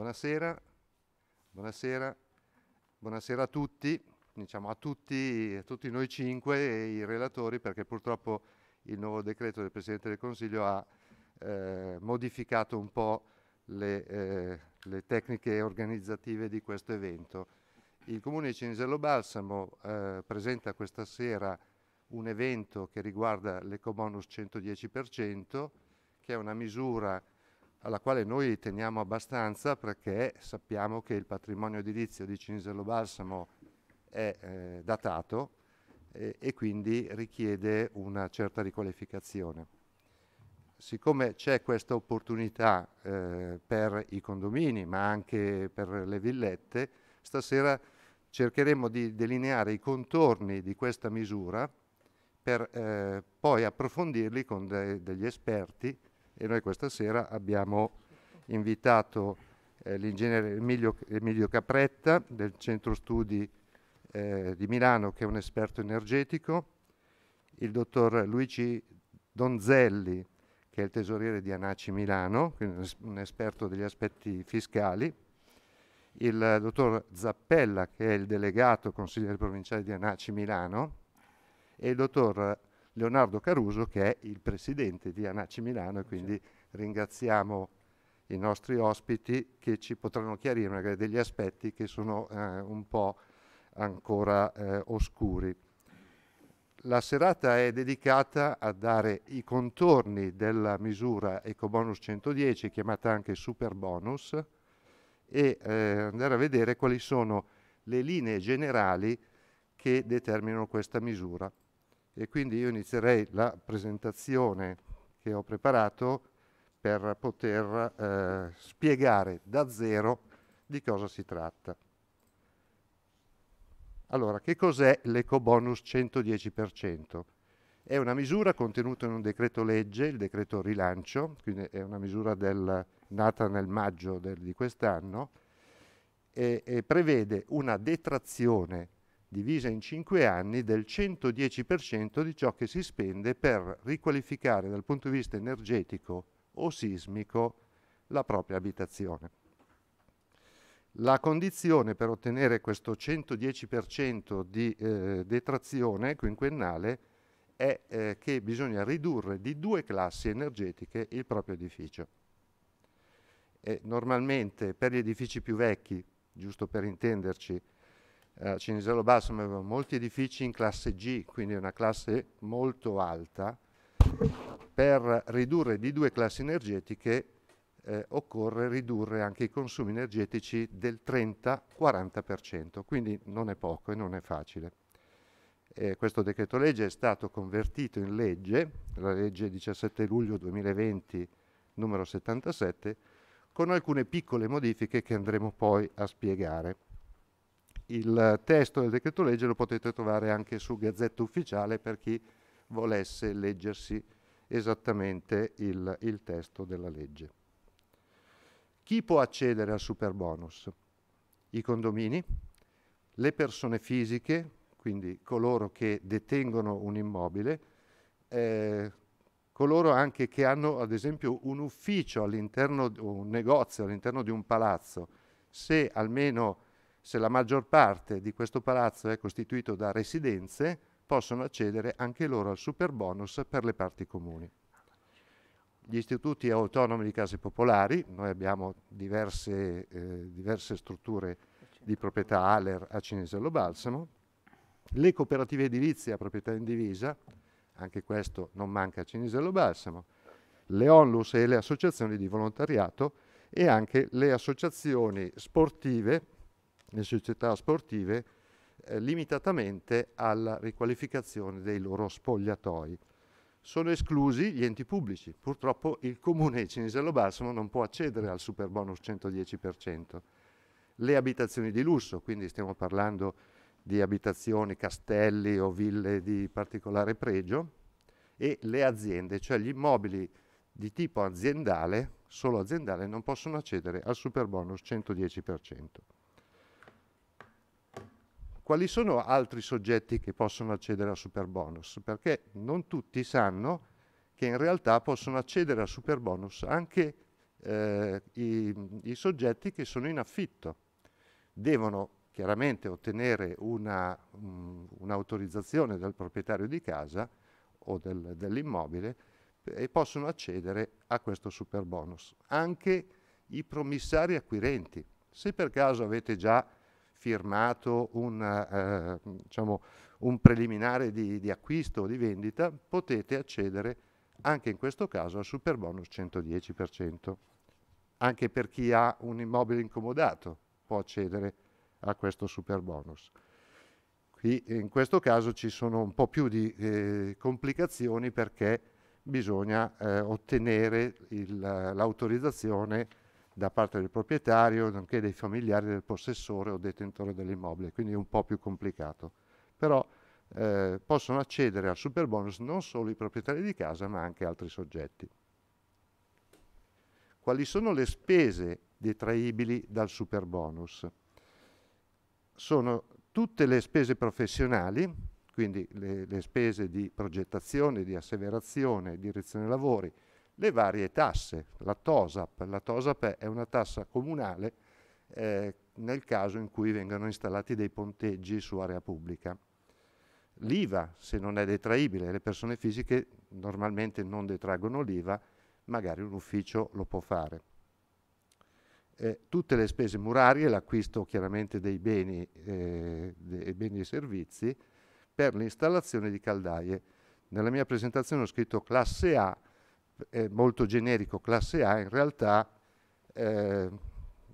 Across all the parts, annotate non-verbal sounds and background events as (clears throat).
Buonasera, buonasera, buonasera a tutti, diciamo a tutti, a tutti noi cinque e i relatori perché purtroppo il nuovo decreto del Presidente del Consiglio ha eh, modificato un po' le, eh, le, tecniche organizzative di questo evento. Il Comune di Cinisello Balsamo eh, presenta questa sera un evento che riguarda l'ecobonus 110%, che è una misura alla quale noi teniamo abbastanza perché sappiamo che il patrimonio edilizio di Cinisello Balsamo è eh, datato eh, e quindi richiede una certa riqualificazione. Siccome c'è questa opportunità eh, per i condomini ma anche per le villette, stasera cercheremo di delineare i contorni di questa misura per eh, poi approfondirli con de degli esperti e noi questa sera abbiamo invitato eh, l'ingegnere Emilio, Emilio, Capretta del Centro Studi eh, di Milano che è un esperto energetico, il dottor Luigi Donzelli che è il tesoriere di Anaci Milano, un esperto degli aspetti fiscali, il dottor Zappella che è il delegato consigliere provinciale di Anaci Milano e il dottor Leonardo Caruso che è il presidente di Anaci Milano e quindi certo. ringraziamo i nostri ospiti che ci potranno chiarire magari degli aspetti che sono eh, un po' ancora eh, oscuri. La serata è dedicata a dare i contorni della misura Ecobonus 110, chiamata anche Superbonus, e eh, andare a vedere quali sono le linee generali che determinano questa misura e quindi io inizierei la presentazione che ho preparato per poter eh, spiegare da zero di cosa si tratta. Allora, che cos'è l'ecobonus 110%? È una misura contenuta in un decreto legge, il decreto rilancio, quindi è una misura del, nata nel maggio del, di quest'anno, e, e prevede una detrazione divisa in 5 anni, del 110% di ciò che si spende per riqualificare dal punto di vista energetico o sismico la propria abitazione. La condizione per ottenere questo 110% di eh, detrazione quinquennale è eh, che bisogna ridurre di due classi energetiche il proprio edificio. E normalmente per gli edifici più vecchi, giusto per intenderci, eh, Cinisolo Basso aveva molti edifici in classe G, quindi una classe molto alta, per ridurre di due classi energetiche eh, occorre ridurre anche i consumi energetici del 30-40%, quindi non è poco e non è facile. Eh, questo decreto legge è stato convertito in legge, la legge 17 luglio 2020 numero 77, con alcune piccole modifiche che andremo poi a spiegare. Il testo del decreto legge lo potete trovare anche su Gazzetta Ufficiale per chi volesse leggersi esattamente il, il testo della legge. Chi può accedere al super bonus? I condomini, le persone fisiche, quindi coloro che detengono un immobile, eh, coloro anche che hanno ad esempio un ufficio all'interno, un negozio all'interno di un palazzo, se almeno se la maggior parte di questo palazzo è costituito da residenze, possono accedere anche loro al super bonus per le parti comuni. Gli istituti autonomi di case popolari, noi abbiamo diverse, eh, diverse strutture di proprietà Aller a Cinesello Balsamo, le cooperative edilizie a proprietà indivisa, anche questo non manca a Cinisello Balsamo, le onlus e le associazioni di volontariato e anche le associazioni sportive le società sportive eh, limitatamente alla riqualificazione dei loro spogliatoi. Sono esclusi gli enti pubblici. Purtroppo il comune di Cinisello Balsamo non può accedere al super bonus 110%. Le abitazioni di lusso, quindi stiamo parlando di abitazioni, castelli o ville di particolare pregio, e le aziende, cioè gli immobili di tipo aziendale, solo aziendale, non possono accedere al super bonus 110% quali sono altri soggetti che possono accedere a Superbonus? Perché non tutti sanno che in realtà possono accedere a Superbonus anche eh, i, i, soggetti che sono in affitto. Devono chiaramente ottenere mm, un'autorizzazione un dal proprietario di casa o del, dell'immobile e possono accedere a questo super bonus. Anche i promissari acquirenti. Se per caso avete già firmato una, eh, diciamo, un preliminare di, di acquisto o di vendita, potete accedere anche in questo caso al super bonus 110%. Anche per chi ha un immobile incomodato può accedere a questo super bonus. Qui in questo caso ci sono un po' più di eh, complicazioni perché bisogna eh, ottenere l'autorizzazione da parte del proprietario, nonché dei familiari del possessore o detentore dell'immobile, quindi è un po' più complicato. Però eh, possono accedere al super bonus non solo i proprietari di casa, ma anche altri soggetti. Quali sono le spese detraibili dal super bonus? Sono tutte le spese professionali, quindi le, le spese di progettazione, di asseverazione, direzione lavori, le varie tasse, la TOSAP. La TOSAP è una tassa comunale eh, nel caso in cui vengano installati dei ponteggi su area pubblica. L'IVA, se non è detraibile, le persone fisiche normalmente non detraggono l'IVA, magari un ufficio lo può fare. Eh, tutte le spese murarie, l'acquisto chiaramente dei beni, eh, dei beni e servizi, per l'installazione di caldaie. Nella mia presentazione ho scritto classe A, è molto generico, classe A, in realtà eh,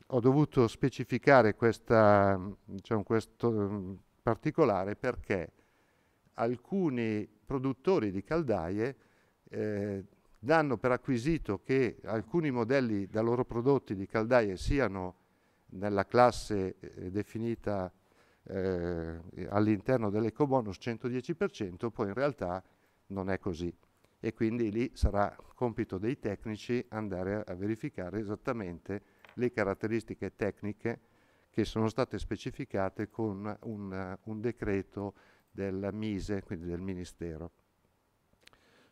ho dovuto specificare questa, diciamo, questo mm, particolare perché alcuni produttori di caldaie eh, danno per acquisito che alcuni modelli da loro prodotti di caldaie siano nella classe eh, definita eh, all'interno dell'ecobonus 110%, poi in realtà non è così e quindi lì sarà compito dei tecnici andare a, verificare esattamente le caratteristiche tecniche che sono state specificate con un, un decreto del MISE, quindi del Ministero.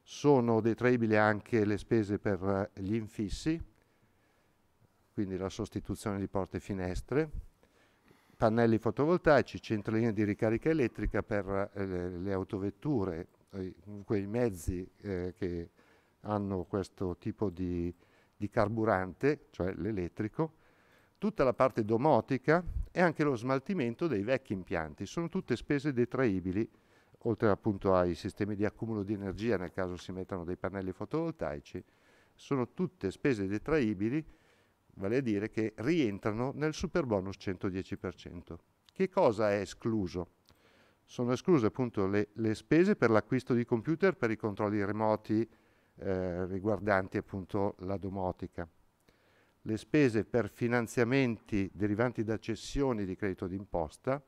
Sono detraibili anche le spese per gli infissi, quindi la sostituzione di porte e finestre, pannelli fotovoltaici, centraline di ricarica elettrica per eh, le autovetture, eh, quei mezzi eh, che hanno questo tipo di, di carburante, cioè l'elettrico, tutta la parte domotica e anche lo smaltimento dei vecchi impianti. Sono tutte spese detraibili, oltre appunto ai sistemi di accumulo di energia nel caso si mettano dei pannelli fotovoltaici, sono tutte spese detraibili, vale a dire che rientrano nel super bonus 110%. Che cosa è escluso? sono escluse appunto le, le spese per l'acquisto di computer per i controlli remoti eh, riguardanti appunto la domotica. Le spese per finanziamenti derivanti da cessioni di credito d'imposta,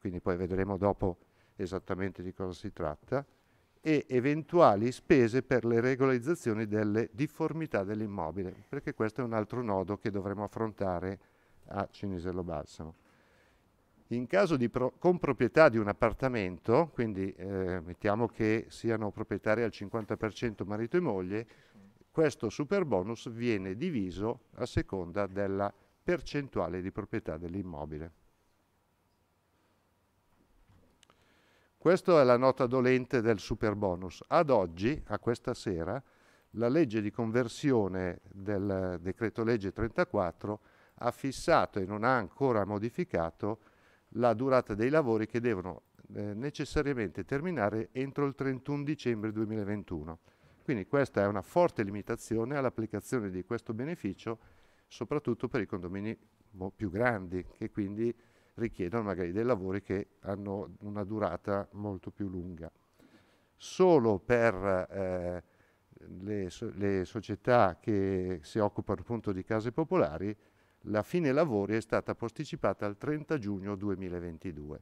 quindi poi vedremo dopo esattamente di cosa si tratta, e eventuali spese per le regolarizzazioni delle difformità dell'immobile, perché questo è un altro nodo che dovremo affrontare a Cinisello Balsamo in caso di pro- comproprietà di un appartamento, quindi eh, mettiamo che siano proprietari al 50% marito e moglie, questo super bonus viene diviso a seconda della percentuale di proprietà dell'immobile. Questa è la nota dolente del super bonus. Ad oggi, a questa sera, la legge di conversione del decreto legge 34 ha fissato e non ha ancora modificato il la durata dei lavori che devono eh, necessariamente terminare entro il 31 dicembre 2021. Quindi questa è una forte limitazione all'applicazione di questo beneficio, soprattutto per i condomini più grandi, che quindi richiedono magari dei lavori che hanno una durata molto più lunga. Solo per eh, le, so le, società che si occupano appunto di case popolari la fine lavori è stata posticipata al 30 giugno 2022.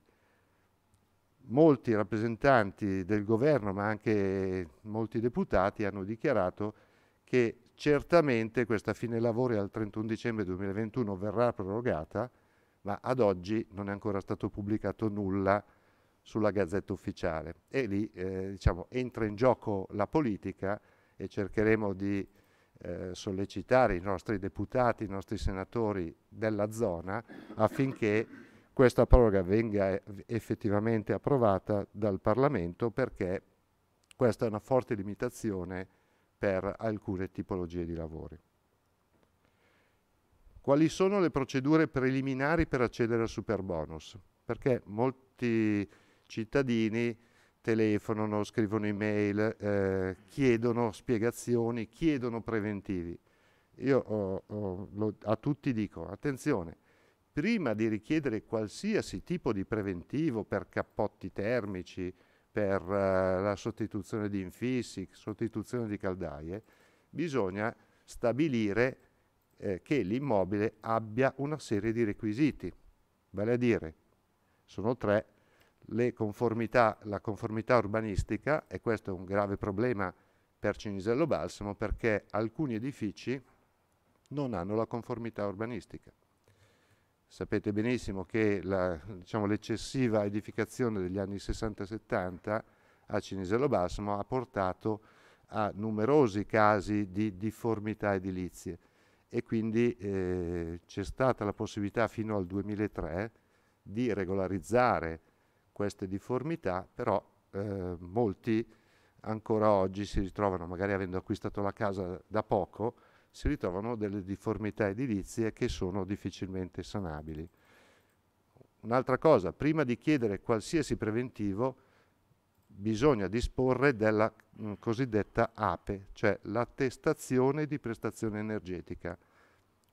Molti rappresentanti del governo, ma anche molti deputati, hanno dichiarato che certamente questa fine lavori al 31 dicembre 2021 verrà prorogata, ma ad oggi non è ancora stato pubblicato nulla sulla gazzetta ufficiale e lì eh, diciamo, entra in gioco la politica e cercheremo di eh, sollecitare i nostri deputati, i nostri senatori della zona affinché questa proroga venga effettivamente approvata dal Parlamento perché questa è una forte limitazione per alcune tipologie di lavori. Quali sono le procedure preliminari per accedere al superbonus? Perché molti cittadini telefonano, scrivono email, eh, chiedono spiegazioni, chiedono preventivi. Io oh, oh, lo, a tutti dico, attenzione, prima di richiedere qualsiasi tipo di preventivo per cappotti termici, per eh, la sostituzione di infissi, sostituzione di caldaie, bisogna stabilire eh, che l'immobile abbia una serie di requisiti, vale a dire, sono tre conformità, la conformità urbanistica, e questo è un grave problema per Cinisello Balsamo, perché alcuni edifici non hanno la conformità urbanistica. Sapete benissimo che diciamo, l'eccessiva diciamo, edificazione degli anni 60 70 a Cinisello Balsamo ha portato a numerosi casi di difformità edilizie e quindi eh, c'è stata la possibilità fino al 2003 di regolarizzare queste difformità, però eh, molti ancora oggi si ritrovano, magari avendo acquistato la casa da poco, si ritrovano delle difformità edilizie che sono difficilmente sanabili. Un'altra cosa, prima di chiedere qualsiasi preventivo bisogna disporre della mh, mm, cosiddetta APE, cioè l'attestazione di prestazione energetica.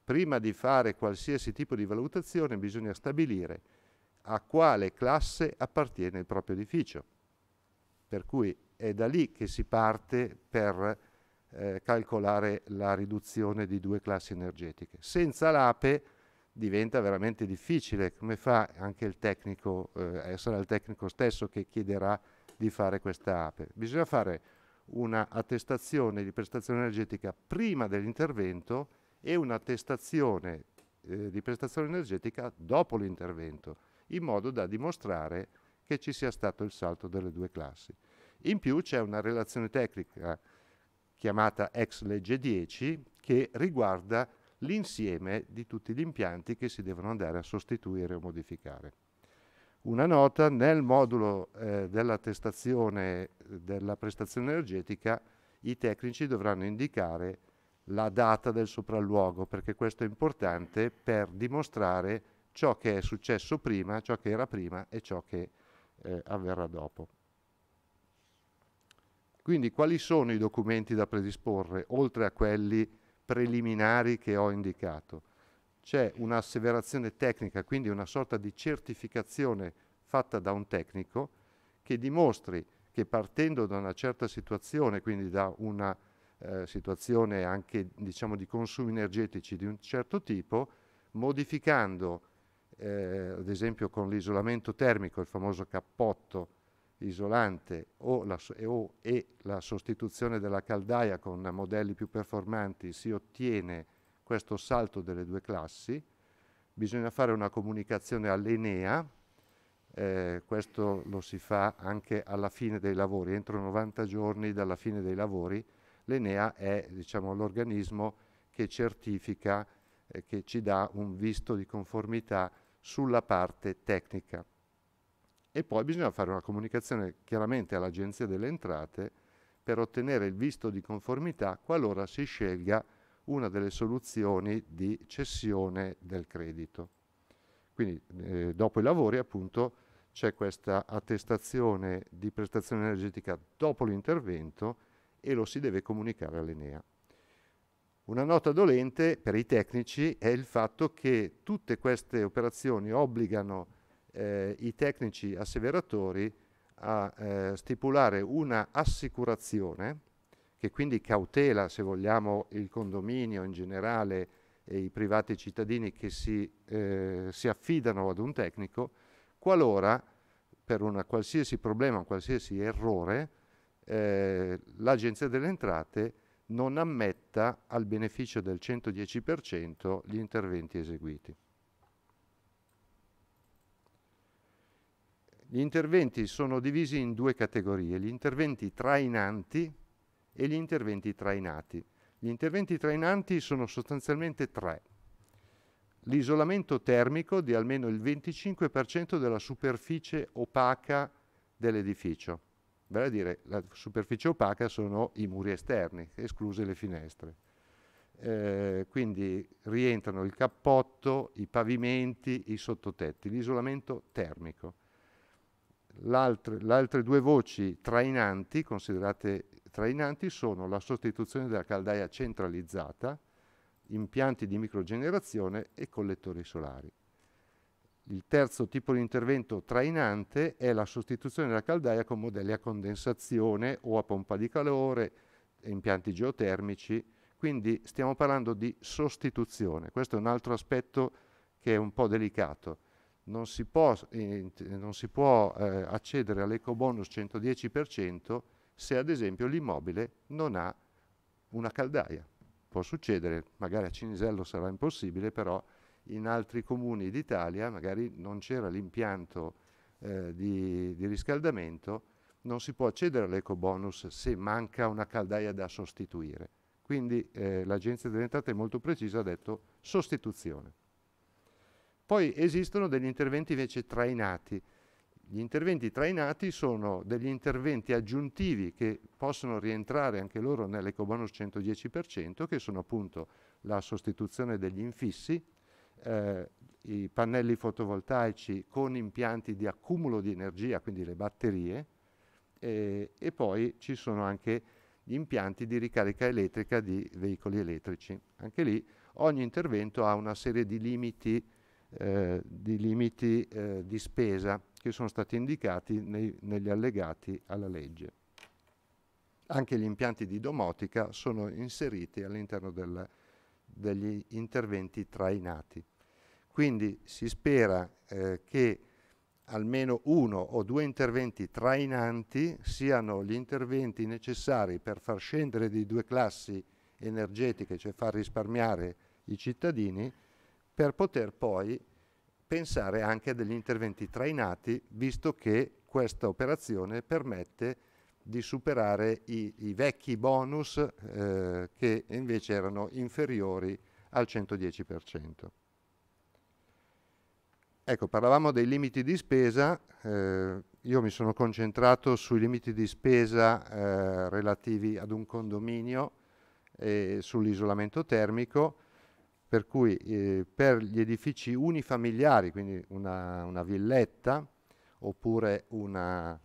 Prima di fare qualsiasi tipo di valutazione bisogna stabilire a quale classe appartiene il proprio edificio. Per cui è da lì che si parte per eh, calcolare la riduzione di due classi energetiche. Senza l'APE diventa veramente difficile, come fa anche il tecnico, eh, eh sarà il tecnico stesso che chiederà di fare questa APE. Bisogna fare una attestazione di prestazione energetica prima dell'intervento e un'attestazione eh, di prestazione energetica dopo l'intervento in modo da dimostrare che ci sia stato il salto delle due classi. In più c'è una relazione tecnica chiamata ex legge 10 che riguarda l'insieme di tutti gli impianti che si devono andare a sostituire o modificare. Una nota, nel modulo eh, dell'attestazione della prestazione energetica i tecnici dovranno indicare la data del sopralluogo perché questo è importante per dimostrare ciò che è successo prima, ciò che era prima e ciò che eh, avverrà dopo. Quindi quali sono i documenti da predisporre, oltre a quelli preliminari che ho indicato? C'è un'asseverazione tecnica, quindi una sorta di certificazione fatta da un tecnico che dimostri che partendo da una certa situazione, quindi da una eh, situazione anche diciamo, di consumi energetici di un certo tipo, modificando eh, ad esempio con l'isolamento termico, il famoso cappotto isolante o la, e, o, e la sostituzione della caldaia con modelli più performanti, si ottiene questo salto delle due classi. Bisogna fare una comunicazione all'Enea, eh, questo lo si fa anche alla fine dei lavori, entro 90 giorni dalla fine dei lavori, l'Enea è diciamo, l'organismo che certifica, eh, che ci dà un visto di conformità sulla parte tecnica. E poi bisogna fare una comunicazione chiaramente all'Agenzia delle Entrate per ottenere il visto di conformità qualora si scelga una delle soluzioni di cessione del credito. Quindi eh, dopo i lavori appunto c'è questa attestazione di prestazione energetica dopo l'intervento e lo si deve comunicare all'Enea. Una nota dolente per i tecnici è il fatto che tutte queste operazioni obbligano eh, i tecnici asseveratori a eh, stipulare una assicurazione che quindi cautela, se vogliamo, il condominio in generale e i privati cittadini che si, eh, si affidano ad un tecnico, qualora per un qualsiasi problema, un qualsiasi errore, eh, l'Agenzia delle Entrate non ammetta al beneficio del 110% gli interventi eseguiti. Gli interventi sono divisi in due categorie, gli interventi trainanti e gli interventi trainati. Gli interventi trainanti sono sostanzialmente tre. L'isolamento termico di almeno il 25% della superficie opaca dell'edificio, vale a dire la superficie opaca sono i muri esterni, escluse le finestre. Eh, quindi rientrano il cappotto, i pavimenti, i sottotetti, l'isolamento termico. Le altre due voci trainanti, considerate trainanti, sono la sostituzione della caldaia centralizzata, impianti di microgenerazione e collettori solari. Il terzo tipo di intervento trainante è la sostituzione della caldaia con modelli a condensazione o a pompa di calore, impianti geotermici, quindi stiamo parlando di sostituzione. Questo è un altro aspetto che è un po' delicato. Non si può, eh, non si può eh, accedere all'ecobonus 110% se ad esempio l'immobile non ha una caldaia. Può succedere, magari a Cinisello sarà impossibile, però in altri comuni d'Italia magari non c'era l'impianto eh, di, di, riscaldamento, non si può accedere all'ecobonus se manca una caldaia da sostituire. Quindi eh, l'Agenzia delle Entrate è molto precisa, ha detto sostituzione. Poi esistono degli interventi invece trainati. Gli interventi trainati sono degli interventi aggiuntivi che possono rientrare anche loro nell'ecobonus 110%, che sono appunto la sostituzione degli infissi, eh, i pannelli fotovoltaici con impianti di accumulo di energia, quindi le batterie, eh, e poi ci sono anche gli impianti di ricarica elettrica di veicoli elettrici. Anche lì ogni intervento ha una serie di limiti, eh, di, limiti eh, di, spesa che sono stati indicati nei, negli allegati alla legge. Anche gli impianti di domotica sono inseriti all'interno del, degli interventi trainati. Quindi si spera eh, che almeno uno o due interventi trainanti siano gli interventi necessari per far scendere di due classi energetiche, cioè far risparmiare i cittadini, per poter poi pensare anche a degli interventi trainati, visto che questa operazione permette di superare i, i vecchi bonus eh, che invece erano inferiori al 110%. Ecco, parlavamo dei limiti di spesa, eh, io mi sono concentrato sui limiti di spesa eh, relativi ad un condominio e sull'isolamento termico, per cui eh, per gli edifici unifamiliari, quindi una, una villetta oppure una,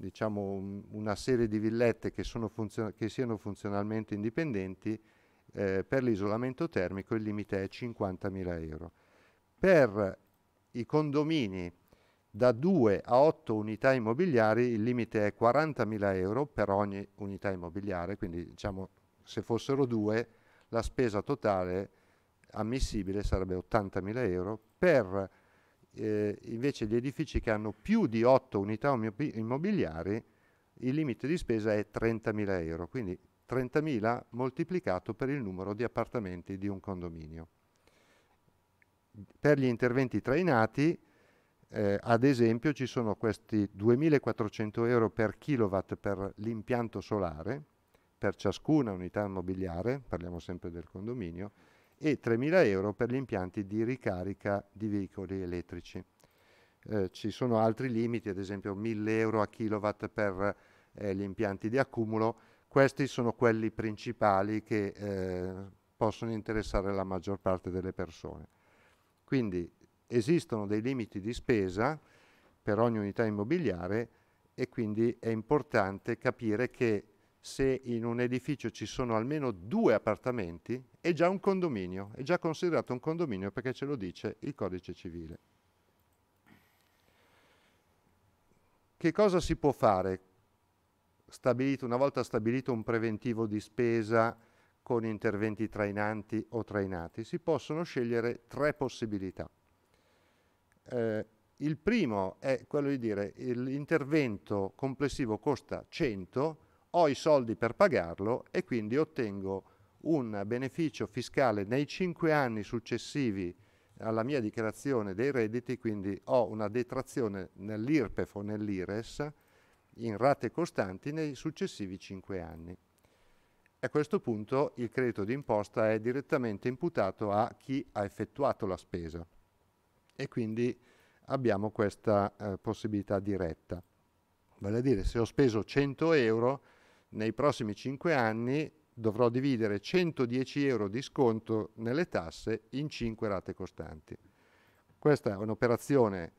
diciamo, una serie di villette che, funzion- che siano funzionalmente indipendenti, eh, per l'isolamento termico il limite è 50.000 euro. Per i condomini da 2 a 8 unità immobiliari il limite è 40.000 euro per ogni unità immobiliare, quindi diciamo se fossero due la spesa totale ammissibile sarebbe 80.000 euro. Per eh, invece gli edifici che hanno più di 8 unità immobiliari, il limite di spesa è 30.000 euro, quindi 30.000 moltiplicato per il numero di appartamenti di un condominio. Per gli interventi trainati, eh, ad esempio, ci sono questi 2.400 euro per kilowatt per l'impianto solare, per ciascuna unità immobiliare, parliamo sempre del condominio, e 3.000 euro per gli impianti di ricarica di veicoli elettrici. Eh, ci sono altri limiti, ad esempio 1.000 euro a kilowatt per eh, gli impianti di accumulo. Questi sono quelli principali che eh, possono interessare la maggior parte delle persone. Quindi esistono dei limiti di spesa per ogni unità immobiliare e quindi è importante capire che se in un edificio ci sono almeno due appartamenti, è già un condominio, è già considerato un condominio perché ce lo dice il codice civile. Che cosa si può fare stabilito, una volta stabilito un preventivo di spesa con interventi trainanti o trainati? Si possono scegliere tre possibilità. Eh, il primo è quello di dire che l'intervento complessivo costa 100, ho i soldi per pagarlo e quindi ottengo un beneficio fiscale nei cinque anni successivi alla mia dichiarazione dei redditi, quindi ho una detrazione nell'IRPEF o nell'IRES in rate costanti nei successivi cinque anni. A questo punto il credito d'imposta è direttamente imputato a chi ha effettuato la spesa e quindi abbiamo questa eh, possibilità diretta. Vale a dire, se ho speso 100 euro, nei prossimi 5 anni dovrò dividere 110 euro di sconto nelle tasse in 5 rate costanti. Questa è un'operazione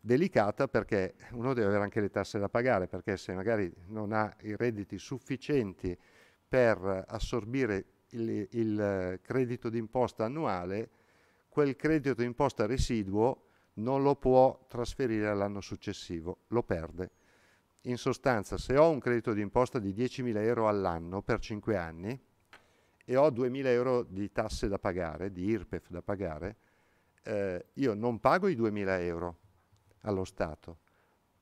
delicata perché uno deve avere anche le tasse da pagare, perché se magari non ha i redditi sufficienti per assorbire il, il credito d'imposta annuale, quel credito d'imposta residuo non lo può trasferire all'anno successivo, lo perde. In sostanza, se ho un credito d'imposta di 10.000 euro all'anno per 5 anni e ho 2.000 euro di tasse da pagare, di IRPEF da pagare, eh, io non pago i 2.000 euro allo Stato,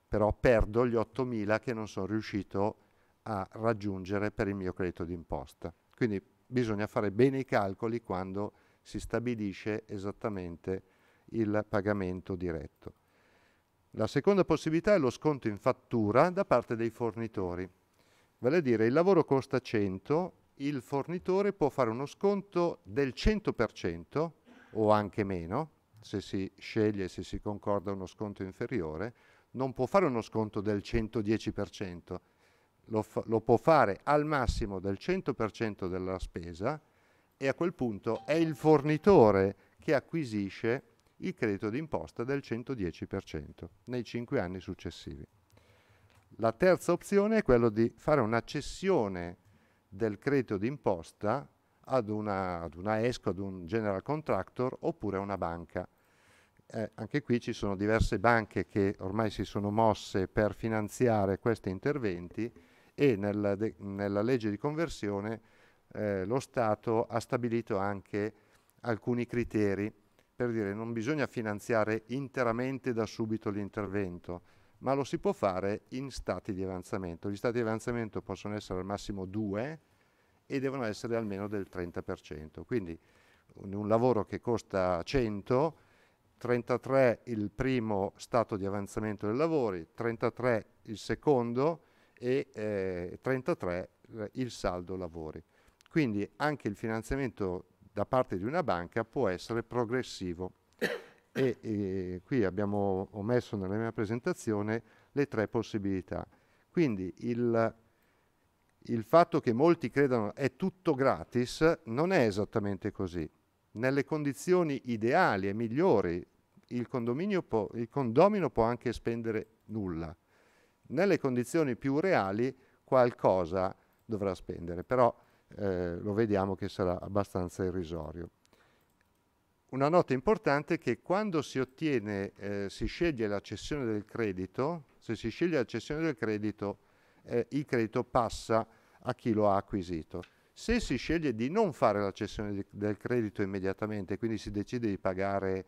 però perdo gli 8.000 che non sono riuscito a raggiungere per il mio credito d'imposta. Quindi bisogna fare bene i calcoli quando si stabilisce esattamente il pagamento diretto. La seconda possibilità è lo sconto in fattura da parte dei fornitori. Vale a dire, il lavoro costa 100, il fornitore può fare uno sconto del 100% o anche meno, se si sceglie, se si concorda uno sconto inferiore, non può fare uno sconto del 110%, lo, lo può fare al massimo del 100% della spesa e a quel punto è il fornitore che acquisisce il credito d'imposta del 110% nei 5 anni successivi. La terza opzione è quella di fare una cessione del credito d'imposta ad una, ad una ESCO, ad un general contractor oppure a una banca. Eh, anche qui ci sono diverse banche che ormai si sono mosse per finanziare questi interventi e nella, nella legge di conversione eh, lo Stato ha stabilito anche alcuni criteri per dire non bisogna finanziare interamente da subito l'intervento, ma lo si può fare in stati di avanzamento. Gli stati di avanzamento possono essere al massimo due e devono essere almeno del 30%. Quindi un lavoro che costa 100, 33 il primo stato di avanzamento dei lavori, 33 il secondo e eh, 33 il saldo lavori. Quindi anche il finanziamento da parte di una banca può essere progressivo. E, e qui abbiamo messo nella mia presentazione le tre possibilità. Quindi il, il fatto che molti credano è tutto gratis non è esattamente così. Nelle condizioni ideali e migliori il, può, il, condomino può anche spendere nulla. Nelle condizioni più reali qualcosa dovrà spendere, però eh, lo vediamo che sarà abbastanza irrisorio. Una nota importante è che quando si ottiene, eh, si sceglie la cessione del credito, se si sceglie la cessione del credito, eh, il credito passa a chi lo ha acquisito. Se si sceglie di non fare la cessione di, del credito immediatamente, quindi si decide di pagare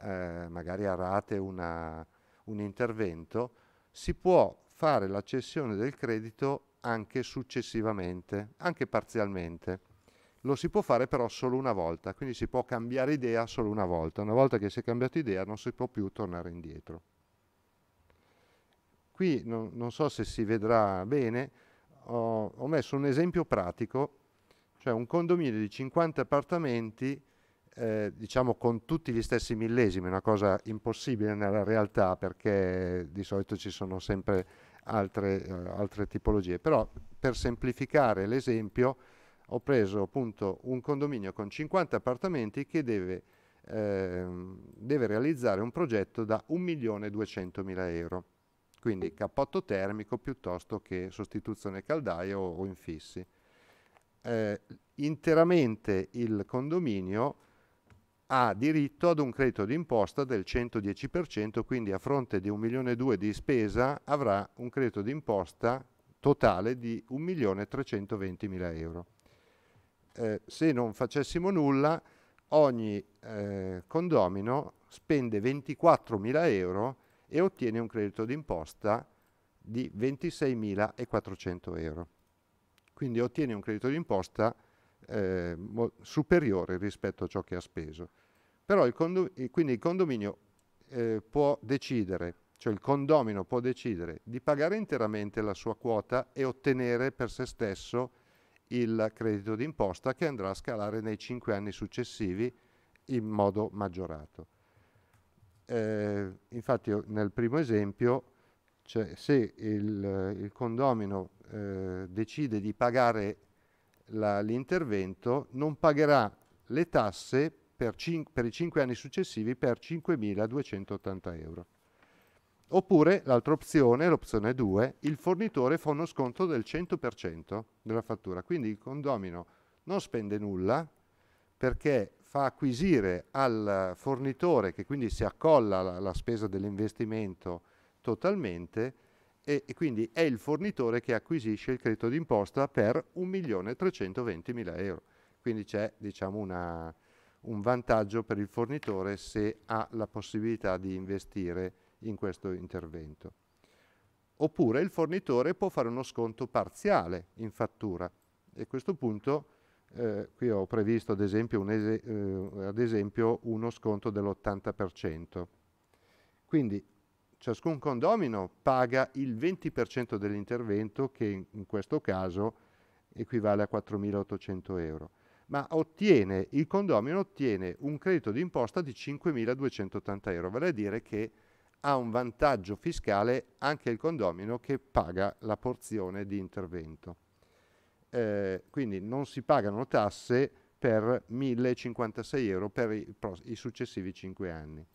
eh, magari a rate una, un intervento, si può fare la cessione del credito anche successivamente, anche parzialmente. Lo si può fare però solo una volta, quindi si può cambiare idea solo una volta. Una volta che si è cambiato idea non si può più tornare indietro. Qui non, non so se si vedrà bene, ho, ho messo un esempio pratico, cioè un condominio di 50 appartamenti eh, diciamo con tutti gli stessi millesimi, una cosa impossibile nella realtà perché di solito ci sono sempre altre, eh, altre tipologie. Però per semplificare l'esempio ho preso appunto un condominio con 50 appartamenti che deve, eh, deve realizzare un progetto da 1.200.000 euro, quindi cappotto termico piuttosto che sostituzione caldaia o, o infissi. Eh, interamente il condominio ha diritto ad un credito d'imposta del 110%, quindi a fronte di 1 milione e 2 di spesa avrà un credito d'imposta totale di 1 milione 320 mila euro. Eh, se non facessimo nulla, ogni eh, condomino spende 24 mila euro e ottiene un credito d'imposta di 26.400 euro. Quindi ottiene un credito d'imposta di eh, superiore rispetto a ciò che ha speso. Però il condominio, quindi il condominio eh, può decidere, cioè il condomino può decidere di pagare interamente la sua quota e ottenere per se stesso il credito d'imposta che andrà a scalare nei cinque anni successivi in modo maggiorato. Eh, infatti nel primo esempio, cioè, se il, il condomino eh, decide di pagare la, l'intervento non pagherà le tasse per, cin- per i cinque anni successivi per 5.280 euro. Oppure l'altra opzione, l'opzione 2, il fornitore fa uno sconto del 100% della fattura, quindi il condomino non spende nulla perché fa acquisire al fornitore, che quindi si accolla la, la spesa dell'investimento totalmente, e, e quindi è il fornitore che acquisisce il credito d'imposta per 1.320.000 euro. Quindi c'è diciamo, una, un vantaggio per il fornitore se ha la possibilità di investire in questo intervento. Oppure il fornitore può fare uno sconto parziale in fattura e a questo punto eh, qui ho previsto ad esempio, un es eh, ad esempio uno sconto dell'80%. Quindi ciascun condomino paga il 20% dell'intervento che in, questo caso equivale a 4.800 euro, ma ottiene, il condomino ottiene un credito di imposta di 5.280 euro, vale a dire che ha un vantaggio fiscale anche il condomino che paga la porzione di intervento. Eh, quindi non si pagano tasse per 1.056 euro per i, i successivi 5 anni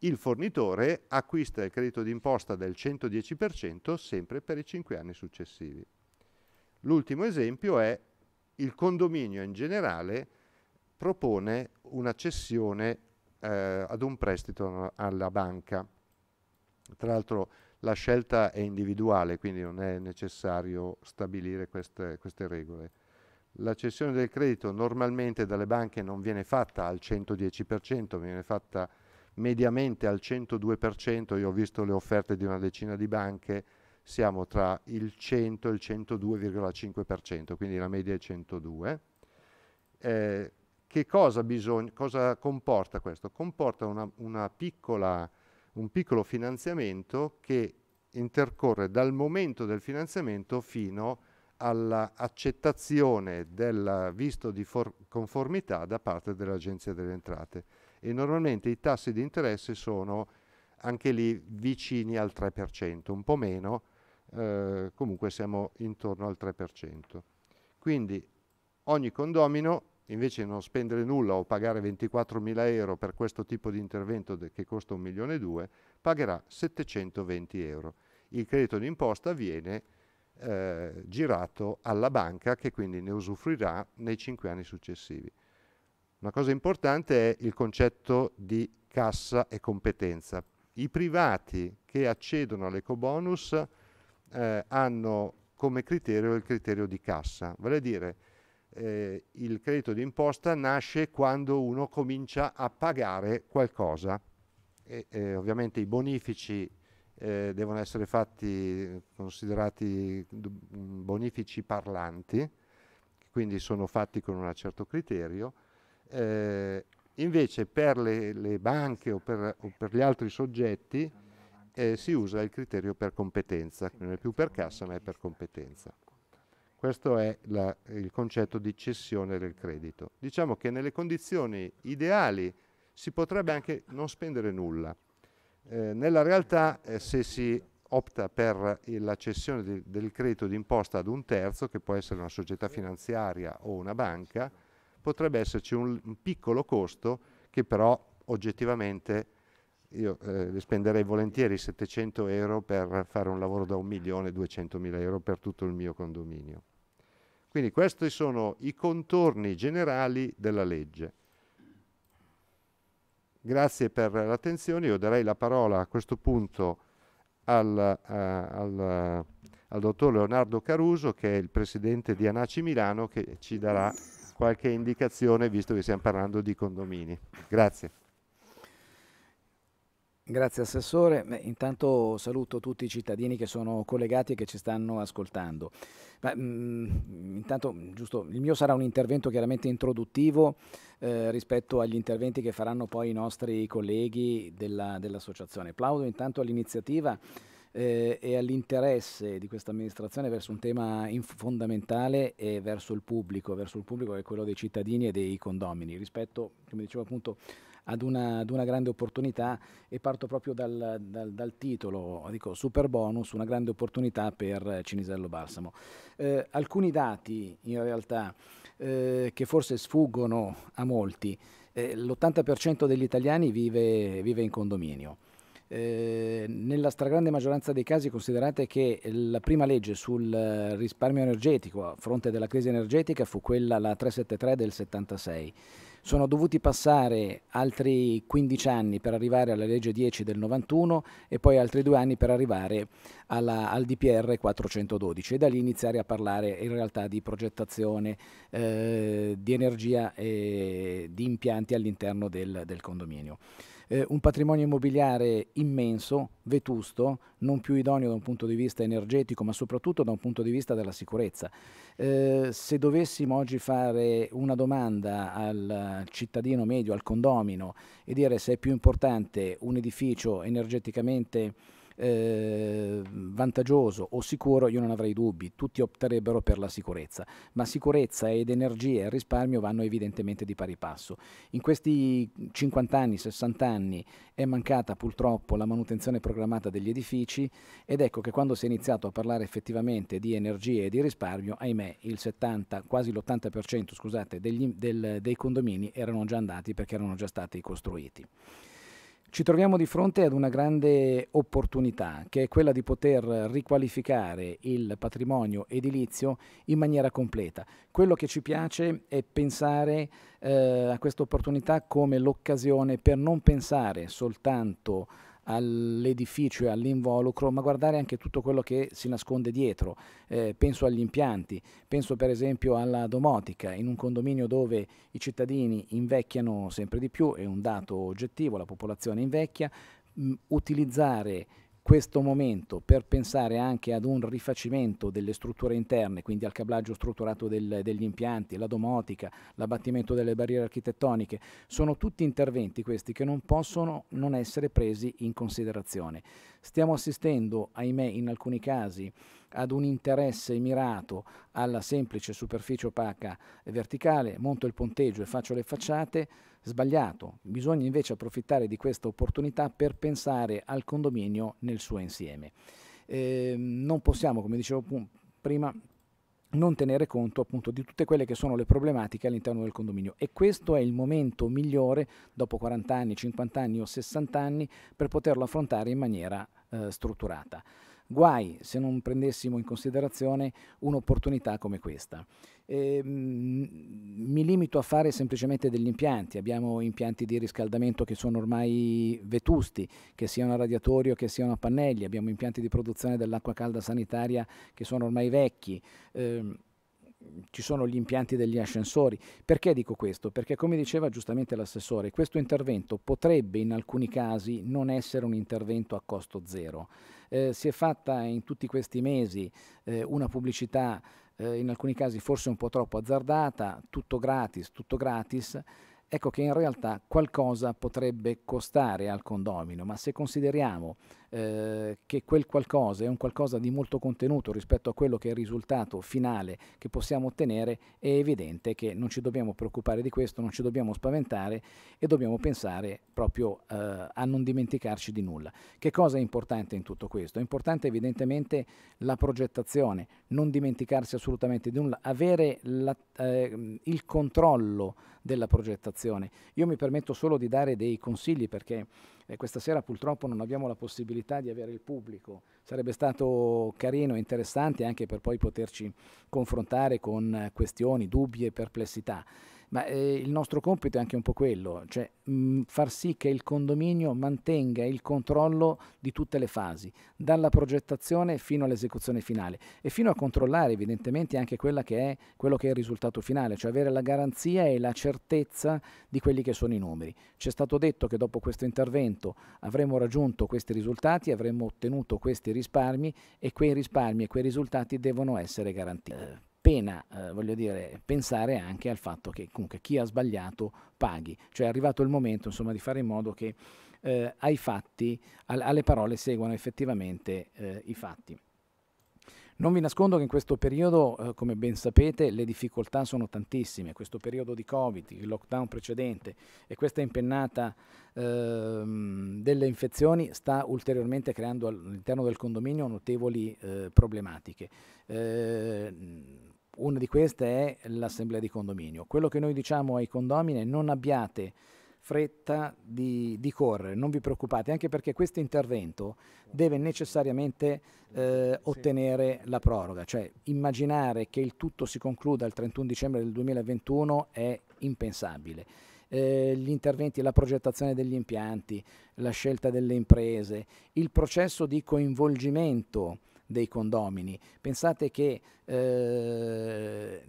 il fornitore acquista il credito d'imposta del 110% sempre per i 5 anni successivi. L'ultimo esempio è il condominio in generale propone una cessione eh, ad un prestito alla banca. Tra l'altro la scelta è individuale, quindi non è necessario stabilire queste, queste regole. La cessione del credito normalmente dalle banche non viene fatta al 110%, viene fatta mediamente al 102%, io ho visto le offerte di una decina di banche, siamo tra il 100 e il 102,5%, quindi la media è 102. Eh, che cosa, bisogna, cosa, comporta questo? Comporta una, una piccola, un piccolo finanziamento che intercorre dal momento del finanziamento fino all'accettazione del visto di conformità da parte dell'Agenzia delle Entrate e normalmente i tassi di interesse sono anche lì vicini al 3%, un po' meno, eh, comunque siamo intorno al 3%. Quindi ogni condomino, invece di non spendere nulla o pagare 24.000 euro per questo tipo di intervento che costa 1 milione e 2, pagherà 720 euro. Il credito d'imposta viene eh, girato alla banca che quindi ne usufruirà nei 5 anni successivi. Una cosa importante è il concetto di cassa e competenza. I privati che accedono all'ecobonus eh, hanno come criterio il criterio di cassa, vale a dire eh, il credito d'imposta nasce quando uno comincia a pagare qualcosa. E, eh, ovviamente i bonifici eh, devono essere fatti considerati bonifici parlanti, quindi sono fatti con un certo criterio eh, invece per le, le banche o per, o per, gli altri soggetti eh, si usa il criterio per competenza, non è più per cassa ma è per competenza. Questo è la, il concetto di cessione del credito. Diciamo che nelle condizioni ideali si potrebbe anche non spendere nulla. Eh, nella realtà eh, se si opta per la cessione di, del credito d'imposta ad un terzo, che può essere una società finanziaria o una banca, potrebbe esserci un, un piccolo costo che però oggettivamente io eh, spenderei volentieri 700 euro per fare un lavoro da 1 milione 200 mila euro per tutto il mio condominio. Quindi questi sono i contorni generali della legge. Grazie per l'attenzione, io darei la parola a questo punto al, a, eh, al, al dottor Leonardo Caruso che è il presidente di Anaci Milano che ci darà qualche indicazione visto che stiamo parlando di condomini. Grazie. Grazie Assessore. Beh, intanto saluto tutti i cittadini che sono collegati e che ci stanno ascoltando. Ma, mh, mm, intanto, giusto, il mio sarà un intervento chiaramente introduttivo eh, rispetto agli interventi che faranno poi i nostri colleghi della, dell'associazione. Applaudo intanto all'iniziativa eh, e all'interesse di questa amministrazione verso un tema fondamentale e verso il pubblico, verso il pubblico che è quello dei cittadini e dei condomini, rispetto, come dicevo appunto, ad una, ad una, grande opportunità e parto proprio dal, dal, dal, titolo, dico super bonus, una grande opportunità per Cinisello Balsamo. Eh, alcuni dati in realtà eh, che forse sfuggono a molti, eh, l'80% degli italiani vive, vive in condominio. Ehm, nella stragrande maggioranza dei casi considerate che la prima legge sul risparmio energetico a fronte della crisi energetica fu quella la 373 del 76. Sono dovuti passare altri 15 anni per arrivare alla legge 10 del 91 e poi altri due anni per arrivare alla, al DPR 412 e da lì iniziare a parlare in realtà di progettazione, eh, di energia e di impianti all'interno del, del condominio eh, un patrimonio immobiliare immenso, vetusto, non più idoneo da un punto di vista energetico, ma soprattutto da un punto di vista della sicurezza. Eh, se dovessimo oggi fare una domanda al cittadino medio, al condomino, e dire se è più importante un edificio energeticamente eh, vantaggioso o sicuro io non avrei dubbi, tutti opterebbero per la sicurezza, ma sicurezza ed energia e risparmio vanno evidentemente di pari passo. In questi 50 anni, 60 anni è mancata purtroppo la manutenzione programmata degli edifici ed ecco che quando si è iniziato a parlare effettivamente di energia e di risparmio, ahimè il 70, quasi l'80% scusate, degli, del, dei condomini erano già andati perché erano già stati costruiti. Ci troviamo di fronte ad una grande opportunità che è quella di poter riqualificare il patrimonio edilizio in maniera completa. Quello che ci piace è pensare eh, a questa opportunità come l'occasione per non pensare soltanto all'edificio e all'involucro, ma guardare anche tutto quello che si nasconde dietro. Eh, penso agli impianti, penso per esempio alla domotica, in un condominio dove i cittadini invecchiano sempre di più, è un dato oggettivo, la popolazione invecchia, mh, utilizzare questo momento per pensare anche ad un rifacimento delle strutture interne, quindi al cablaggio strutturato del, degli impianti, la domotica, l'abbattimento delle barriere architettoniche, sono tutti interventi questi che non possono non essere presi in considerazione. Stiamo assistendo, ahimè, in alcuni casi ad un interesse mirato alla semplice superficie opaca verticale, monto il ponteggio e faccio le facciate, sbagliato. Bisogna invece approfittare di questa opportunità per pensare al condominio nel suo insieme. Eh, non possiamo, come dicevo prima, non tenere conto appunto di tutte quelle che sono le problematiche all'interno del condominio e questo è il momento migliore dopo 40 anni, 50 anni o 60 anni per poterlo affrontare in maniera eh, strutturata. Guai se non prendessimo in considerazione un'opportunità come questa. Eh, mi limito a fare semplicemente degli impianti, abbiamo impianti di riscaldamento che sono ormai vetusti, che siano a radiatori o che siano a pannelli, abbiamo impianti di produzione dell'acqua calda sanitaria che sono ormai vecchi. Eh, ci sono gli impianti degli ascensori. Perché dico questo? Perché come diceva giustamente l'assessore, questo intervento potrebbe in alcuni casi non essere un intervento a costo zero eh, si è fatta in tutti questi mesi eh, una pubblicità eh, in alcuni casi forse un po' troppo azzardata, tutto gratis, tutto gratis, ecco che in realtà qualcosa potrebbe costare al condomino, ma se consideriamo eh, che quel qualcosa è un qualcosa di molto contenuto rispetto a quello che è il risultato finale che possiamo ottenere, è evidente che non ci dobbiamo preoccupare di questo, non ci dobbiamo spaventare e dobbiamo pensare proprio eh, a non dimenticarci di nulla. Che cosa è importante in tutto questo? È importante evidentemente la progettazione, non dimenticarsi assolutamente di nulla, avere la, eh, il controllo della progettazione. Io mi permetto solo di dare dei consigli perché e questa sera purtroppo non abbiamo la possibilità di avere il pubblico. Sarebbe stato carino e interessante anche per poi poterci confrontare con eh, questioni, dubbi e perplessità. Ma eh, il nostro compito è anche un po' quello, cioè mh, mm, far sì che il condominio mantenga il controllo di tutte le fasi, dalla progettazione fino all'esecuzione finale e fino a controllare evidentemente anche che è, quello che è il risultato finale, cioè avere la garanzia e la certezza di quelli che sono i numeri. Ci è stato detto che dopo questo intervento avremmo raggiunto questi risultati, avremmo ottenuto questi risparmi e quei risparmi e quei risultati devono essere garantiti pena, eh, voglio dire, pensare anche al fatto che comunque chi ha sbagliato paghi, cioè è arrivato il momento insomma di fare in modo che eh, ai fatti, al, alle parole seguano effettivamente eh, i fatti. Non vi nascondo che in questo periodo, eh, come ben sapete, le difficoltà sono tantissime. Questo periodo di Covid, il lockdown precedente e questa impennata eh, delle infezioni sta ulteriormente creando all'interno del condominio notevoli eh, problematiche. Eh, una di queste è l'assemblea di condominio. Quello che noi diciamo ai condomini è non abbiate fretta di, di, correre, non vi preoccupate, anche perché questo intervento deve necessariamente eh, ottenere la proroga, cioè immaginare che il tutto si concluda il 31 dicembre del 2021 è impensabile. Eh, gli interventi, la progettazione degli impianti, la scelta delle imprese, il processo di coinvolgimento dei condomini. Pensate che eh,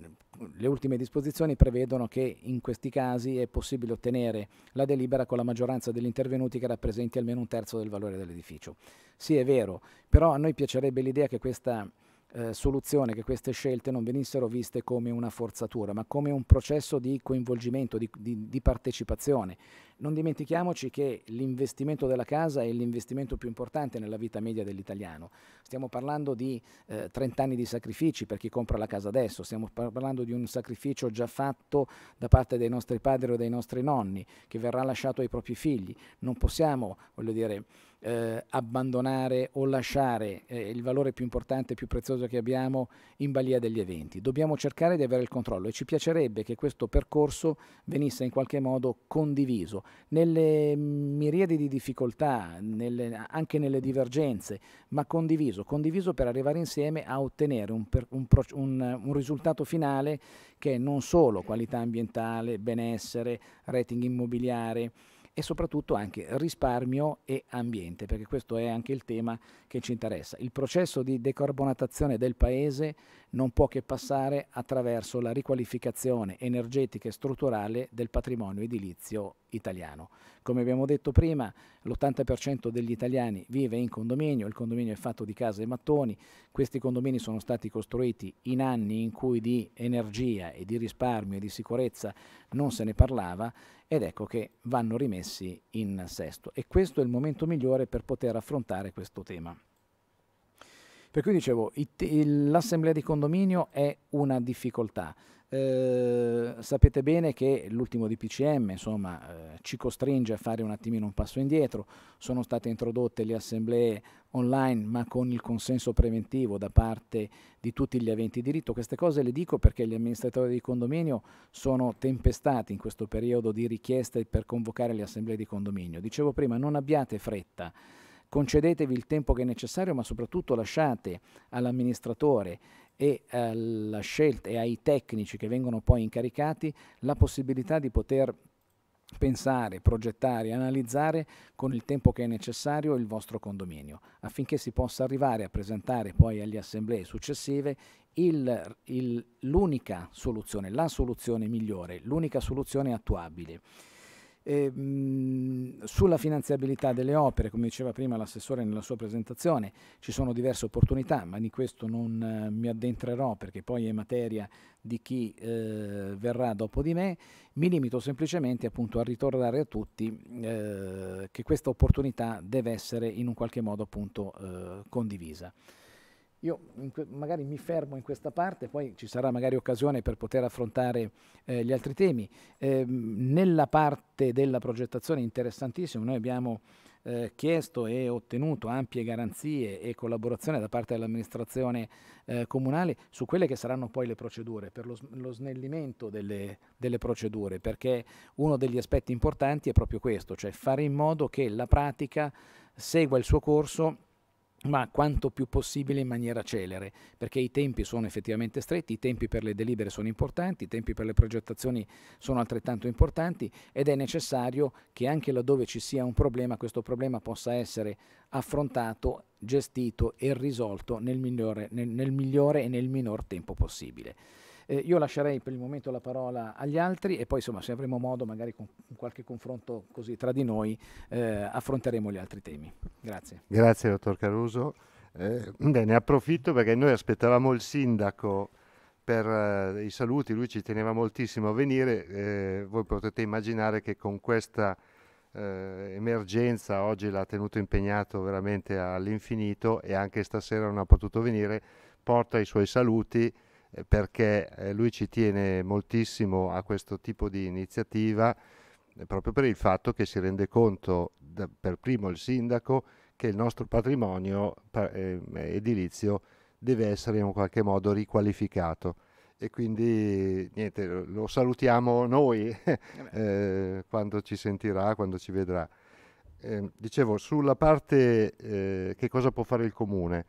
le ultime disposizioni prevedono che in questi casi è possibile ottenere la delibera con la maggioranza degli intervenuti che rappresenti almeno un terzo del valore dell'edificio. Sì, è vero, però a noi piacerebbe l'idea che questa eh, soluzione che queste scelte non venissero viste come una forzatura, ma come un processo di coinvolgimento, di, di, di partecipazione. Non dimentichiamoci che l'investimento della casa è l'investimento più importante nella vita media dell'italiano. Stiamo parlando di eh, 30 anni di sacrifici per chi compra la casa adesso, stiamo parlando di un sacrificio già fatto da parte dei nostri padri o dei nostri nonni, che verrà lasciato ai propri figli. Non possiamo, voglio dire, eh, abbandonare o lasciare eh, il valore più importante e più prezioso che abbiamo in balia degli eventi. Dobbiamo cercare di avere il controllo e ci piacerebbe che questo percorso venisse in qualche modo condiviso. Nelle miriadi di difficoltà, nelle, anche nelle divergenze, ma condiviso, condiviso per arrivare insieme a ottenere un, un, un, un risultato finale che è non solo qualità ambientale, benessere, rating immobiliare, e soprattutto anche risparmio e ambiente, perché questo è anche il tema che ci interessa. Il processo di decarbonatazione del Paese non può che passare attraverso la riqualificazione energetica e strutturale del patrimonio edilizio italiano. Come abbiamo detto prima, l'80% degli italiani vive in condominio, il condominio è fatto di case e mattoni, questi condomini sono stati costruiti in anni in cui di energia e di risparmio e di sicurezza non se ne parlava ed ecco che vanno rimessi in sesto e questo è il momento migliore per poter affrontare questo tema. Per cui dicevo, l'assemblea di condominio è una difficoltà. Eh, sapete bene che l'ultimo DPCM insomma, eh, ci costringe a fare un attimino un passo indietro, sono state introdotte le assemblee online ma con il consenso preventivo da parte di tutti gli aventi diritto. Queste cose le dico perché gli amministratori di condominio sono tempestati in questo periodo di richieste per convocare le assemblee di condominio. Dicevo prima, non abbiate fretta concedetevi il tempo che è necessario, ma soprattutto lasciate all'amministratore e, alla eh, scelta, e ai tecnici che vengono poi incaricati la possibilità di poter pensare, progettare, analizzare con il tempo che è necessario il vostro condominio, affinché si possa arrivare a presentare poi agli assemblee successive l'unica soluzione, la soluzione migliore, l'unica soluzione attuabile sulla finanziabilità delle opere, come diceva prima l'assessore nella sua presentazione, ci sono diverse opportunità, ma di questo non eh, mi addentrerò perché poi è materia di chi eh, verrà dopo di me. Mi limito semplicemente appunto a ricordare a tutti eh, che questa opportunità deve essere in un qualche modo appunto eh, condivisa. Io magari mi fermo in questa parte, poi ci sarà magari occasione per poter affrontare eh, gli altri temi. Eh, nella parte della progettazione interessantissima noi abbiamo eh, chiesto e ottenuto ampie garanzie e collaborazione da parte dell'amministrazione eh, comunale su quelle che saranno poi le procedure, per lo, lo snellimento delle, delle procedure, perché uno degli aspetti importanti è proprio questo, cioè fare in modo che la pratica segua il suo corso ma quanto più possibile in maniera celere, perché i tempi sono effettivamente stretti, i tempi per le delibere sono importanti, i tempi per le progettazioni sono altrettanto importanti ed è necessario che anche laddove ci sia un problema, questo problema possa essere affrontato, gestito e risolto nel migliore, nel, nel migliore e nel minor tempo possibile. Eh, io lascerei per il momento la parola agli altri e poi insomma se avremo modo magari con qualche confronto così tra di noi eh, affronteremo gli altri temi. Grazie. Grazie dottor Caruso. Eh, bene, approfitto perché noi aspettavamo il sindaco per eh, i saluti, lui ci teneva moltissimo a venire, eh, voi potete immaginare che con questa eh, emergenza oggi l'ha tenuto impegnato veramente all'infinito e anche stasera non ha potuto venire, porta i suoi saluti eh, perché eh, lui ci tiene moltissimo a questo tipo di iniziativa eh, proprio per il fatto che si rende conto da, per primo il sindaco che il nostro patrimonio eh, edilizio deve essere in qualche modo riqualificato e quindi niente, lo salutiamo noi (laughs) eh, quando ci sentirà, quando ci vedrà. Eh, dicevo, sulla parte che cosa può fare il comune,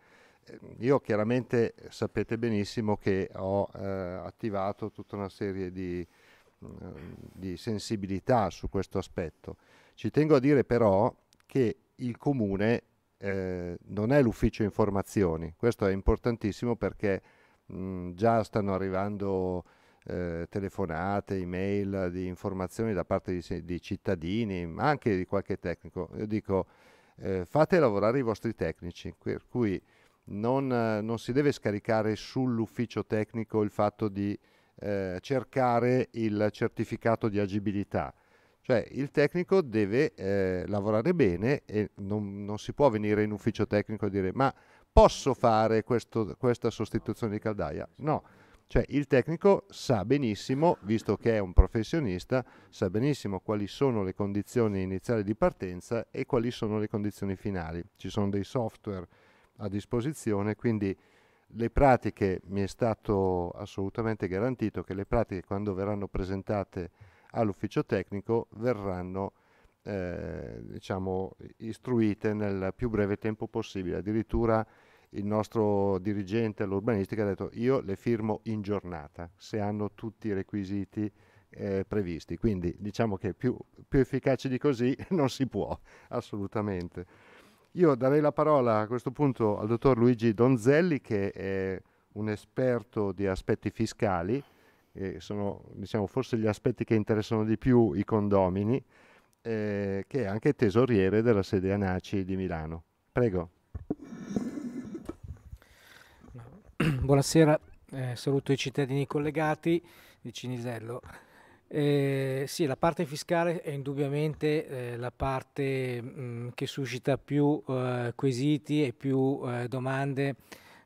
Ehm, io chiaramente sapete benissimo che ho eh, attivato tutta una serie di, eh, di, sensibilità su questo aspetto. Ci tengo a dire però che il comune eh, non è l'ufficio informazioni, questo è importantissimo perché mh, già stanno arrivando eh, telefonate, email di informazioni da parte di, di, cittadini, ma anche di qualche tecnico. Io dico eh, fate lavorare i vostri tecnici, per cui non, eh, non si deve scaricare sull'ufficio tecnico il fatto di eh, cercare il certificato di agibilità. Cioè il tecnico deve eh, lavorare bene e non, non, si può venire in ufficio tecnico e dire ma posso fare questo, questa sostituzione di caldaia? No, cioè il tecnico sa benissimo, visto che è un professionista, sa benissimo quali sono le condizioni iniziali di partenza e quali sono le condizioni finali. Ci sono dei software a disposizione, quindi le pratiche, mi è stato assolutamente garantito che le pratiche quando verranno presentate all'ufficio tecnico verranno eh, diciamo, istruite nel più breve tempo possibile. Addirittura il nostro dirigente all'urbanistica ha detto io le firmo in giornata se hanno tutti i requisiti eh, previsti. Quindi diciamo che più, più efficaci di così (laughs) non si può, assolutamente. Io darei la parola a questo punto al dottor Luigi Donzelli che è un esperto di aspetti fiscali, sono diciamo, forse gli aspetti che interessano di più i condomini, eh, che è anche tesoriere della sede ANACI di Milano. Prego. Buonasera, eh, saluto i cittadini collegati di Cinisello. Eh, sì, la parte fiscale è indubbiamente eh, la parte mh, mm, che suscita più eh, quesiti e più eh, domande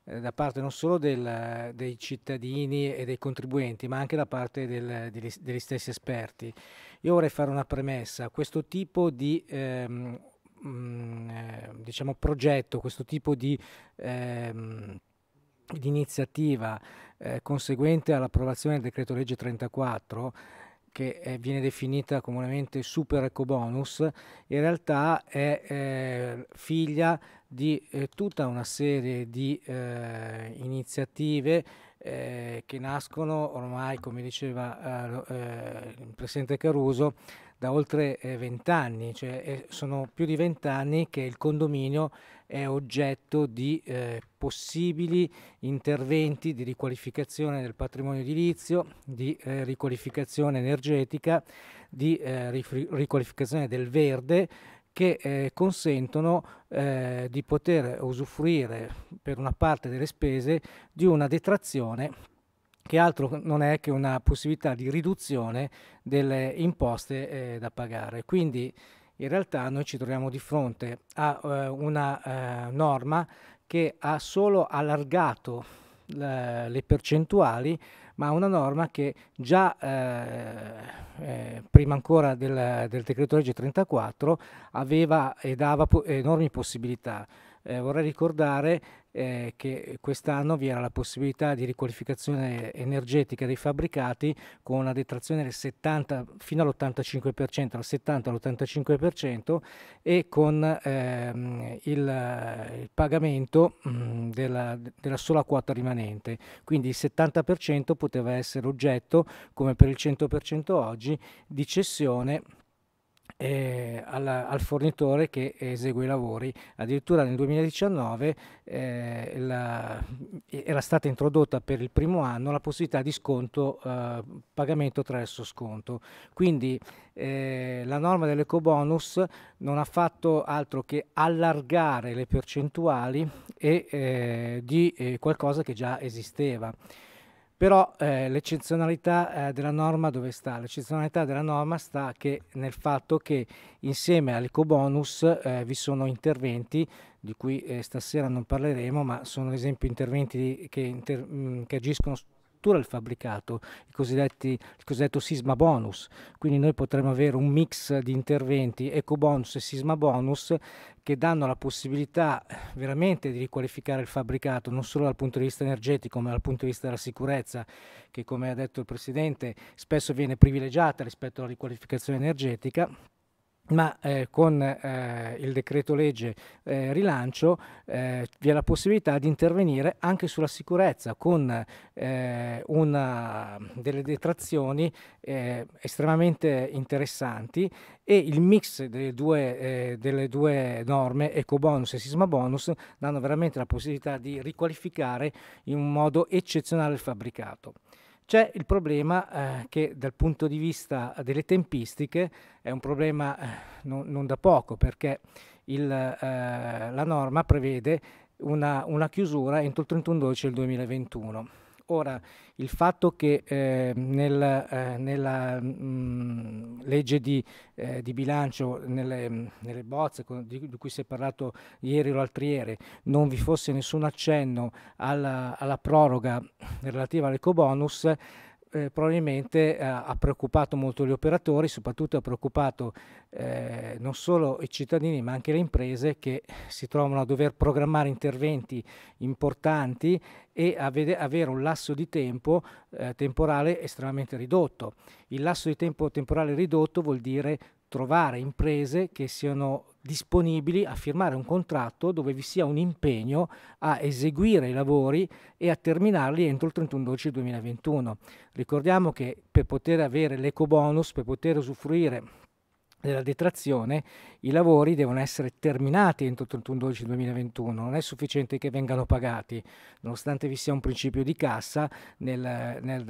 eh, da parte non solo del, dei cittadini e dei contribuenti, ma anche da parte del, degli, degli, stessi esperti. Io vorrei fare una premessa. Questo tipo di ehm, mh, mm, eh, diciamo, progetto, questo tipo di... Ehm, iniziativa eh, conseguente all'approvazione del decreto legge 34 che eh, viene definita comunemente super eco bonus, in realtà è eh, figlia di eh, tutta una serie di eh, iniziative eh, che nascono ormai, come diceva eh, eh il Presidente Caruso, da oltre eh, vent'anni, cioè eh, sono più di vent'anni che il condominio è oggetto di eh, possibili interventi di riqualificazione del patrimonio edilizio, di eh, riqualificazione energetica, di eh, riqualificazione del verde, che eh, consentono eh, di poter usufruire per una parte delle spese di una detrazione che altro non è che una possibilità di riduzione delle imposte eh, da pagare. Quindi in realtà noi ci troviamo di fronte a eh, una eh, norma che ha solo allargato eh, le percentuali ma una norma che già eh, eh, prima ancora del, del decreto legge 34 aveva e dava enormi possibilità. Eh, vorrei ricordare eh, che quest'anno vi era la possibilità di riqualificazione energetica dei fabbricati con una detrazione del 70 fino all'85%, dal 70 all'85% e con ehm, il, il, pagamento mh, mm, della, della sola quota rimanente. Quindi il 70% poteva essere oggetto, come per il 100% oggi, di cessione eh, al, al, fornitore che esegue i lavori. Addirittura nel 2019 eh, la, era stata introdotta per il primo anno la possibilità di sconto eh, pagamento attraverso sconto. Quindi eh, la norma dell'ecobonus non ha fatto altro che allargare le percentuali e, eh, di eh, qualcosa che già esisteva. Però eh, l'eccezionalità eh, della norma dove sta? L'eccezionalità della norma sta che nel fatto che insieme all'ecobonus eh, vi sono interventi di cui eh, stasera non parleremo, ma sono ad esempio interventi che, inter che agiscono addirittura il fabbricato, il cosiddetto sisma bonus. Quindi noi potremmo avere un mix di interventi eco bonus e sisma bonus che danno la possibilità eh, veramente di riqualificare il fabbricato non solo dal punto di vista energetico ma dal punto di vista della sicurezza che come ha detto il Presidente spesso viene privilegiata rispetto alla riqualificazione energetica ma eh, con eh, il decreto legge eh, rilancio eh, vi è la possibilità di intervenire anche sulla sicurezza con eh, una, delle detrazioni eh, estremamente interessanti e il mix delle due, delle due norme, ecobonus e sisma bonus, danno veramente la possibilità di riqualificare in un modo eccezionale il fabbricato. C'è il problema eh, che dal punto di vista delle tempistiche è un problema eh, non, non, da poco perché il, eh, la norma prevede una, una chiusura entro il 31 12 del 2021. Ora, il fatto che eh, nel, eh, nella mh, mm, legge di, eh, di bilancio, nelle, mm, nelle bozze con, di, di, cui si è parlato ieri o l'altro ieri, non vi fosse nessun accenno alla, alla proroga relativa all'ecobonus, eh, probabilmente eh, ha preoccupato molto gli operatori, soprattutto ha preoccupato eh, non solo i cittadini ma anche le imprese che si trovano a dover programmare interventi importanti e avere, avere un lasso di tempo eh, temporale estremamente ridotto. Il lasso di tempo temporale ridotto vuol dire trovare imprese che siano disponibili a firmare un contratto dove vi sia un impegno a eseguire i lavori e a terminarli entro il 31-12-2021. Ricordiamo che per poter avere l'eco bonus, per poter usufruire della detrazione, i lavori devono essere terminati entro il 31 2021 non è sufficiente che vengano pagati, nonostante vi sia un principio di cassa, nel, nel,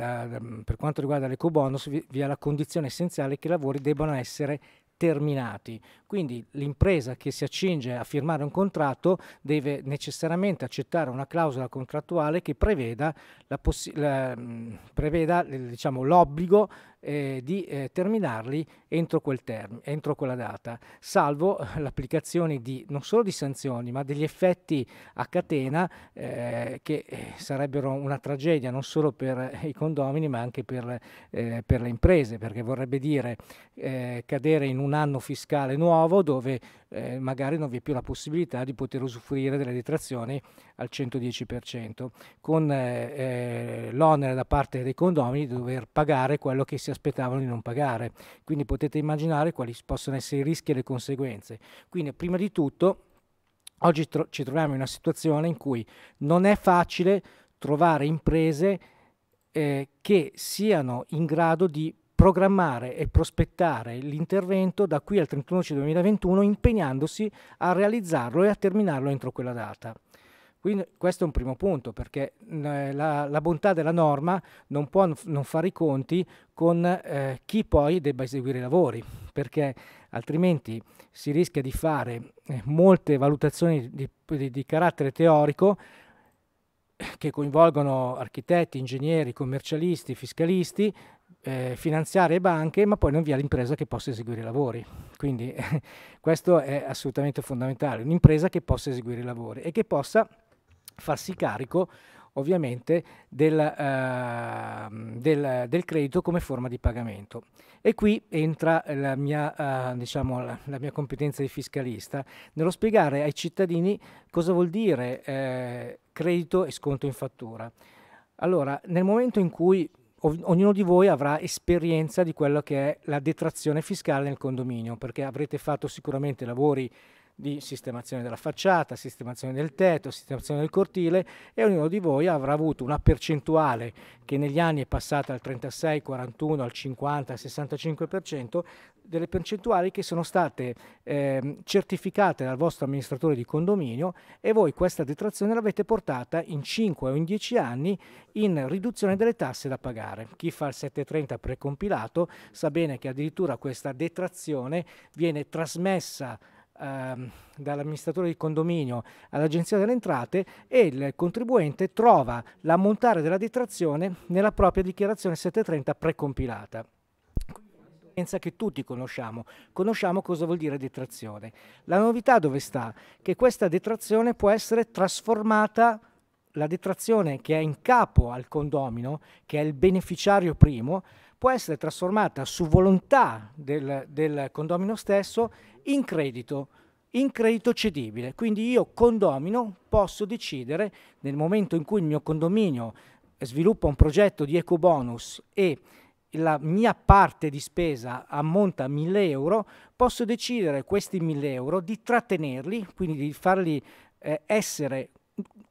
per quanto riguarda l'ecobonus vi, vi è la condizione essenziale che i lavori debbano essere terminati. Quindi l'impresa che si accinge a firmare un contratto deve necessariamente accettare una clausola contrattuale che preveda, la, mm, preveda diciamo, l'obbligo eh, di eh, terminarli entro, quel term- entro quella data, salvo eh, (laughs) l'applicazione di, non solo di sanzioni, ma degli effetti a catena eh, che eh, sarebbero una tragedia non solo per eh, i condomini, ma anche per, per le imprese, perché vorrebbe dire cadere in un anno fiscale nuovo dove magari non vi è più la possibilità di poter usufruire delle detrazioni al 110%, con l'onere da parte dei condomini di dover pagare quello che si è aspettavano di non pagare. Quindi potete immaginare quali possono essere i rischi e le conseguenze. Quindi prima di tutto oggi tro ci troviamo in una situazione in cui non è facile trovare imprese eh, che siano in grado di programmare e prospettare l'intervento da qui al 31 2021 impegnandosi a realizzarlo e a terminarlo entro quella data. Quindi questo è un primo punto perché eh, la, la bontà della norma non può non fare i conti con eh, chi poi debba eseguire i lavori perché altrimenti si rischia di fare eh, molte valutazioni di, di, di carattere teorico eh, che coinvolgono architetti, ingegneri, commercialisti, fiscalisti eh, finanziarie e banche, ma poi non vi è l'impresa che possa eseguire i lavori. Quindi eh, (laughs) questo è assolutamente fondamentale, un'impresa che possa eseguire i lavori e che possa farsi carico ovviamente del, eh, del, del, credito come forma di pagamento. E qui entra la mia, eh, diciamo, la, la mia, competenza di fiscalista nello spiegare ai cittadini cosa vuol dire eh, credito e sconto in fattura. Allora, nel momento in cui ognuno di voi avrà esperienza di quello che è la detrazione fiscale nel condominio, perché avrete fatto sicuramente lavori di sistemazione della facciata, sistemazione del tetto, sistemazione del cortile e ognuno di voi avrà avuto una percentuale che negli anni è passata al 36, 41, al 50, al 65% delle percentuali che sono state eh, certificate dal vostro amministratore di condominio e voi questa detrazione l'avete portata in 5 o in 10 anni in riduzione delle tasse da pagare. Chi fa il 730 precompilato sa bene che addirittura questa detrazione viene trasmessa ehm, dall'amministratore di condominio all'agenzia delle entrate e il contribuente trova l'ammontare della detrazione nella propria dichiarazione 730 precompilata che tutti conosciamo, conosciamo cosa vuol dire detrazione. La novità dove sta? Che questa detrazione può essere trasformata la detrazione che è in capo al condomino, che è il beneficiario primo, può essere trasformata su volontà del, del condomino stesso in credito, in credito cedibile. Quindi io condomino posso decidere nel momento in cui il mio condominio sviluppa un progetto di eco bonus e la mia parte di spesa ammonta a 1000 euro, posso decidere questi 1000 euro di trattenerli, quindi di farli eh, essere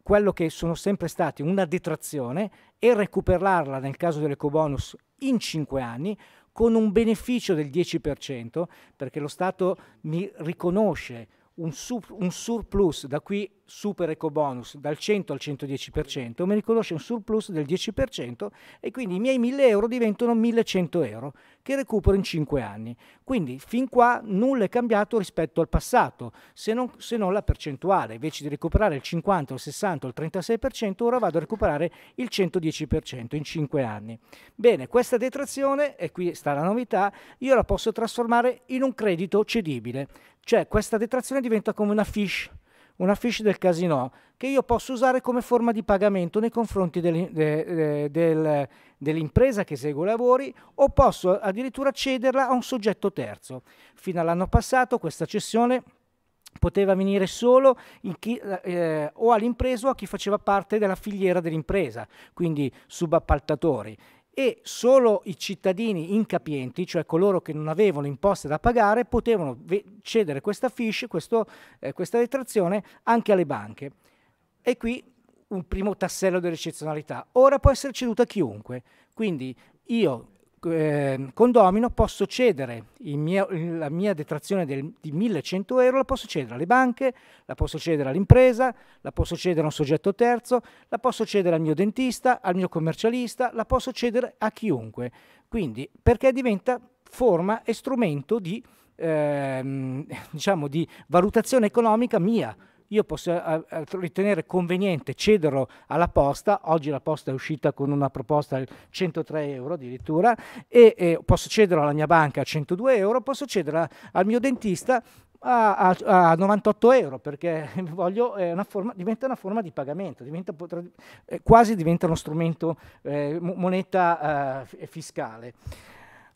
quello che sono sempre stati una detrazione e recuperarla nel caso dell'ecobonus in 5 anni con un beneficio del 10%, perché lo Stato mi riconosce un, sur- un surplus da qui super eco bonus dal 100 al 110%, mi riconosce un surplus del 10% e quindi i miei 1000 euro diventano 1100 euro che recupero in 5 anni. Quindi fin qua nulla è cambiato rispetto al passato, se non, se non la percentuale. Invece di recuperare il 50, il 60, il 36%, ora vado a recuperare il 110% in 5 anni. Bene, questa detrazione, e qui sta la novità, io la posso trasformare in un credito cedibile. Cioè questa detrazione diventa come una fish una fish del casino che io posso usare come forma di pagamento nei confronti del, de, de, del, dell'impresa che eseguo i lavori o posso addirittura cederla a un soggetto terzo. Fino all'anno passato questa cessione poteva venire solo chi, eh, eh o all'impresa o a chi faceva parte della filiera dell'impresa, quindi subappaltatori e solo i cittadini incapienti, cioè coloro che non avevano imposte da pagare, potevano cedere questa fiche, questo, eh, questa detrazione anche alle banche. E qui un primo tassello dell'eccezionalità. Ora può essere ceduta a chiunque, quindi io eh, condomino posso cedere mio, la mia detrazione del, di 1100 euro, la posso cedere alle banche, la posso cedere all'impresa, la posso cedere a un soggetto terzo, la posso cedere al mio dentista, al mio commercialista, la posso cedere a chiunque. Quindi perché diventa forma e strumento di, ehm, (laughs) diciamo, di valutazione economica mia io posso eh, ritenere conveniente cederlo alla posta, oggi la posta è uscita con una proposta di 103 euro addirittura, e, posso cederlo alla mia banca a 102 euro, posso cederlo al mio dentista a, a, a, 98 euro perché (laughs) voglio, eh, una forma, diventa una forma di pagamento, diventa, potrà, eh, quasi diventa uno strumento eh, moneta eh, fiscale.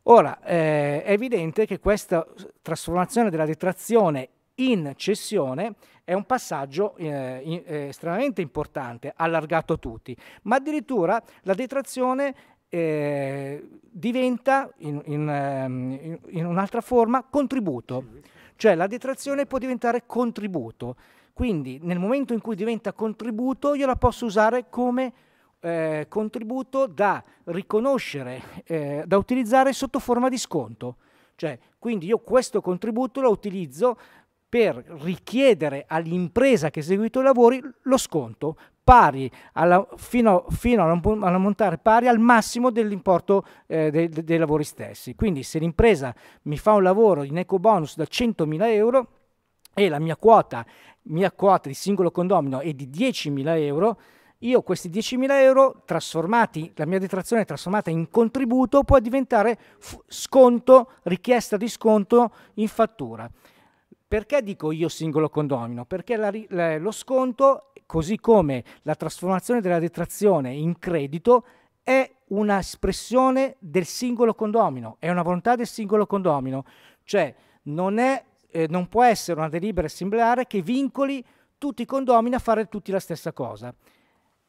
Ora, è evidente che questa trasformazione della detrazione in cessione è un passaggio eh, in, eh, estremamente importante, allargato a tutti, ma addirittura la detrazione eh, diventa in, in, ehm, in un'altra forma contributo, cioè la detrazione può diventare contributo, quindi nel momento in cui diventa contributo io la posso usare come eh, contributo da riconoscere, eh, da utilizzare sotto forma di sconto. Cioè, quindi io questo contributo lo utilizzo per richiedere all'impresa che ha eseguito i lavori lo sconto pari alla, fino, fino all'ammontare pari al massimo dell'importo eh, dei, dei, lavori stessi. Quindi se l'impresa mi fa un lavoro in eco bonus da 100.000 euro e la mia quota, mia quota di singolo condomino è di 10.000 euro, io questi 10.000 euro trasformati, la mia detrazione trasformata in contributo può diventare sconto, richiesta di sconto in fattura. Perché dico io singolo condomino? Perché la, la, lo sconto, così come la trasformazione della detrazione in credito, è un'espressione del singolo condomino, è una volontà del singolo condomino, cioè non, è, eh, non può essere una delibera assembleare che vincoli tutti i condomini a fare tutti la stessa cosa.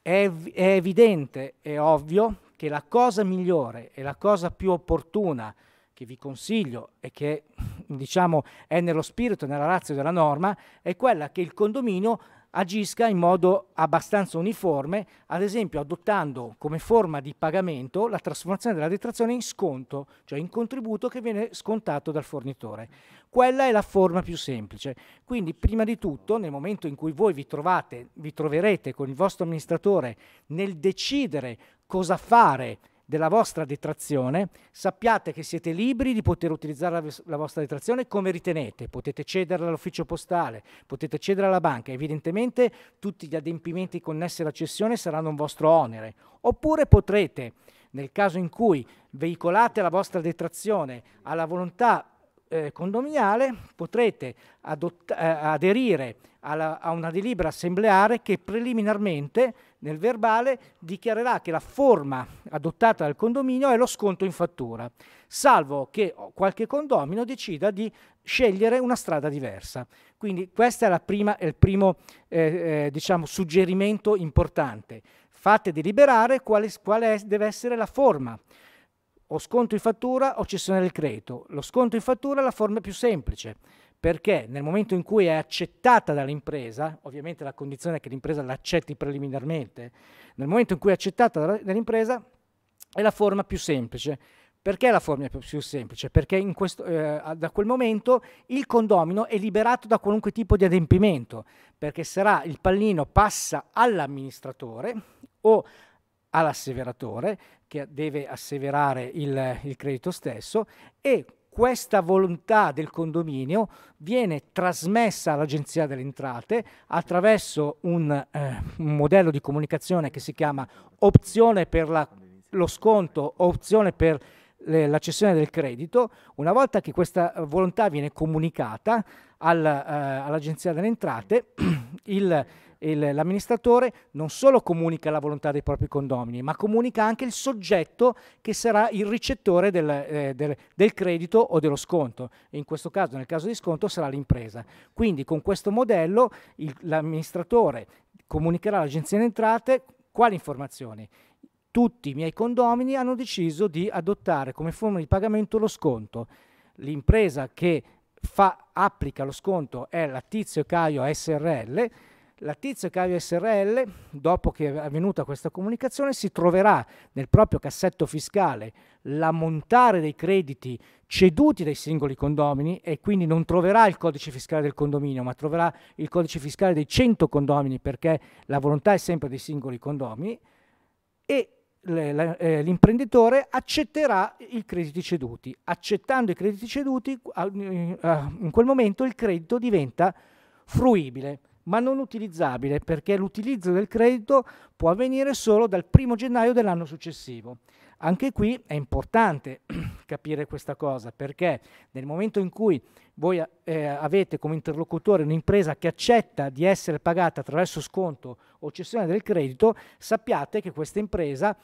È, è evidente, è ovvio che la cosa migliore e la cosa più opportuna che vi consiglio e che diciamo, è nello spirito e nella razza della norma, è quella che il condominio agisca in modo abbastanza uniforme, ad esempio adottando come forma di pagamento la trasformazione della detrazione in sconto, cioè in contributo che viene scontato dal fornitore. Quella è la forma più semplice. Quindi prima di tutto, nel momento in cui voi vi trovate, vi troverete con il vostro amministratore nel decidere cosa fare della vostra detrazione, sappiate che siete liberi di poter utilizzare la, la vostra detrazione come ritenete, potete cederla all'ufficio postale, potete cedere alla banca, evidentemente tutti gli adempimenti connessi alla cessione saranno un vostro onere, oppure potrete, nel caso in cui veicolate la vostra detrazione alla volontà eh, condominiale potrete adotta- eh, aderire alla, a una delibera assembleare che preliminarmente nel verbale dichiarerà che la forma adottata dal condominio è lo sconto in fattura, salvo che qualche condomino decida di scegliere una strada diversa. Quindi questo è, prima, il primo eh, eh, diciamo, suggerimento importante. Fate deliberare quale, quale deve essere la forma o sconto in fattura o cessione del credito. Lo sconto in fattura è la forma più semplice perché nel momento in cui è accettata dall'impresa, ovviamente la condizione è che l'impresa l'accetti preliminarmente, nel momento in cui è accettata dall'impresa è la forma più semplice. Perché la forma più semplice? Perché questo, eh, da quel momento il condomino è liberato da qualunque tipo di adempimento, perché sarà il pallino passa all'amministratore o all'asseveratore che deve asseverare il, il credito stesso e questa volontà del condominio viene trasmessa all'Agenzia delle Entrate attraverso un, eh, un modello di comunicazione che si chiama opzione per la, lo sconto, opzione per la cessione del credito, una volta che questa volontà viene comunicata al, eh, all'Agenzia delle Entrate, (clears throat) il, il, l'amministratore non solo comunica la volontà dei propri condomini, ma comunica anche il soggetto che sarà il ricettore del, eh, del, del credito o dello sconto. In questo caso, nel caso di sconto, sarà l'impresa. Quindi con questo modello il, l'amministratore comunicherà all'agenzia delle entrate quali informazioni? Tutti i miei condomini hanno deciso di adottare come forma di pagamento lo sconto. L'impresa che fa, applica lo sconto è la Tizio Caio SRL la Tizio Cavio SRL, dopo che è avvenuta questa comunicazione, si troverà nel proprio cassetto fiscale l'ammontare dei crediti ceduti dai singoli condomini e quindi non troverà il codice fiscale del condominio, ma troverà il codice fiscale dei 100 condomini perché la volontà è sempre dei singoli condomini e eh, l'imprenditore accetterà i crediti ceduti. Accettando i crediti ceduti, eh, in quel momento il credito diventa fruibile ma non utilizzabile perché l'utilizzo del credito può avvenire solo dal 1 gennaio dell'anno successivo. Anche qui è importante (clears throat) capire questa cosa perché nel momento in cui voi eh, avete come interlocutore un'impresa che accetta di essere pagata attraverso sconto o cessione del credito, sappiate che questa impresa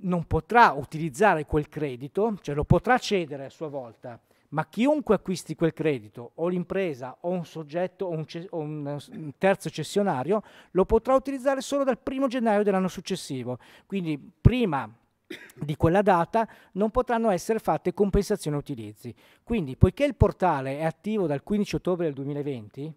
non potrà utilizzare quel credito, cioè lo potrà cedere a sua volta, ma chiunque acquisti quel credito o l'impresa o un soggetto o un, ce- o un, terzo cessionario lo potrà utilizzare solo dal primo gennaio dell'anno successivo. Quindi prima di quella data non potranno essere fatte compensazioni utilizzi. Quindi poiché il portale è attivo dal 15 ottobre del 2020,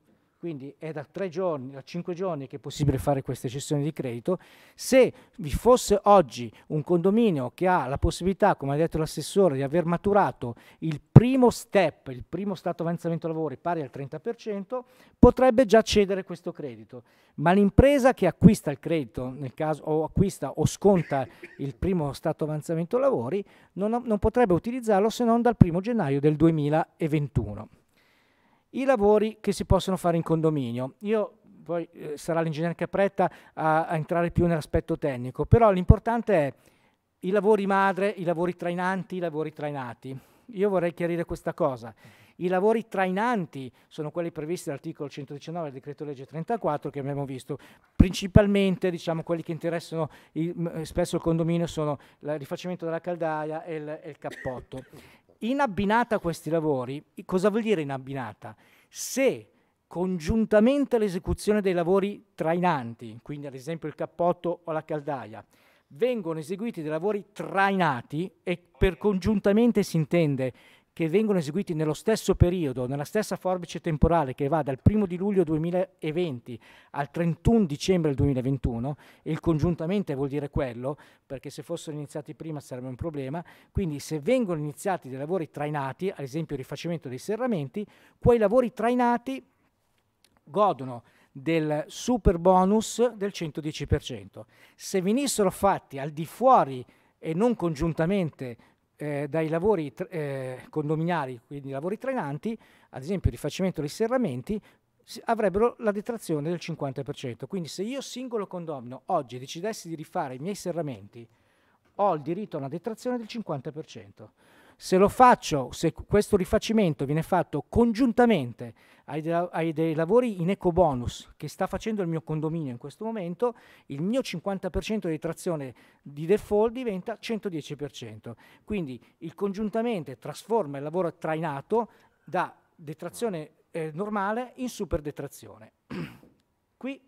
quindi è da tre giorni, da cinque giorni che è possibile fare queste cessioni di credito. Se vi fosse oggi un condominio che ha la possibilità, come ha detto l'assessore, di aver maturato il primo step, il primo stato avanzamento lavori pari al 30%, potrebbe già cedere questo credito. Ma l'impresa che acquista il credito, nel caso o acquista o sconta (laughs) il primo stato avanzamento lavori, non, non potrebbe utilizzarlo se non dal primo gennaio del 2021 i lavori che si possono fare in condominio. Io poi eh, sarà l'ingegnere Capretta a, a entrare più nell'aspetto tecnico, però l'importante è i lavori madre, i lavori trainanti, i lavori trainati. Io vorrei chiarire questa cosa. I lavori trainanti sono quelli previsti dall'articolo 119 del decreto legge 34 che abbiamo visto. Principalmente diciamo, quelli che interessano il, spesso il condominio sono il rifacimento della caldaia e il, e il cappotto. In abbinata a questi lavori, cosa vuol dire in abbinata? Se congiuntamente all'esecuzione dei lavori trainanti, quindi ad esempio il cappotto o la caldaia, vengono eseguiti dei lavori trainati e per congiuntamente si intende che vengono eseguiti nello stesso periodo, nella stessa forbice temporale che va dal 1 di luglio 2020 al 31 dicembre 2021, e il congiuntamente vuol dire quello, perché se fossero iniziati prima sarebbe un problema, quindi se vengono iniziati dei lavori trainati, ad esempio il rifacimento dei serramenti, quei lavori trainati godono del super bonus del 110%. Se venissero fatti al di fuori e non congiuntamente eh, dai lavori eh, condominiali, quindi lavori trainanti, ad esempio rifacimento dei serramenti, avrebbero la detrazione del 50%. Quindi se io singolo condomino oggi decidessi di rifare i miei serramenti, ho il diritto a una detrazione del 50%. Se lo faccio, se questo rifacimento viene fatto congiuntamente ai, ai dei lavori in eco bonus che sta facendo il mio condominio in questo momento, il mio 50% di trazione di default diventa 110%. Quindi il congiuntamente trasforma il lavoro trainato da detrazione eh, normale in super detrazione. (clears throat) Qui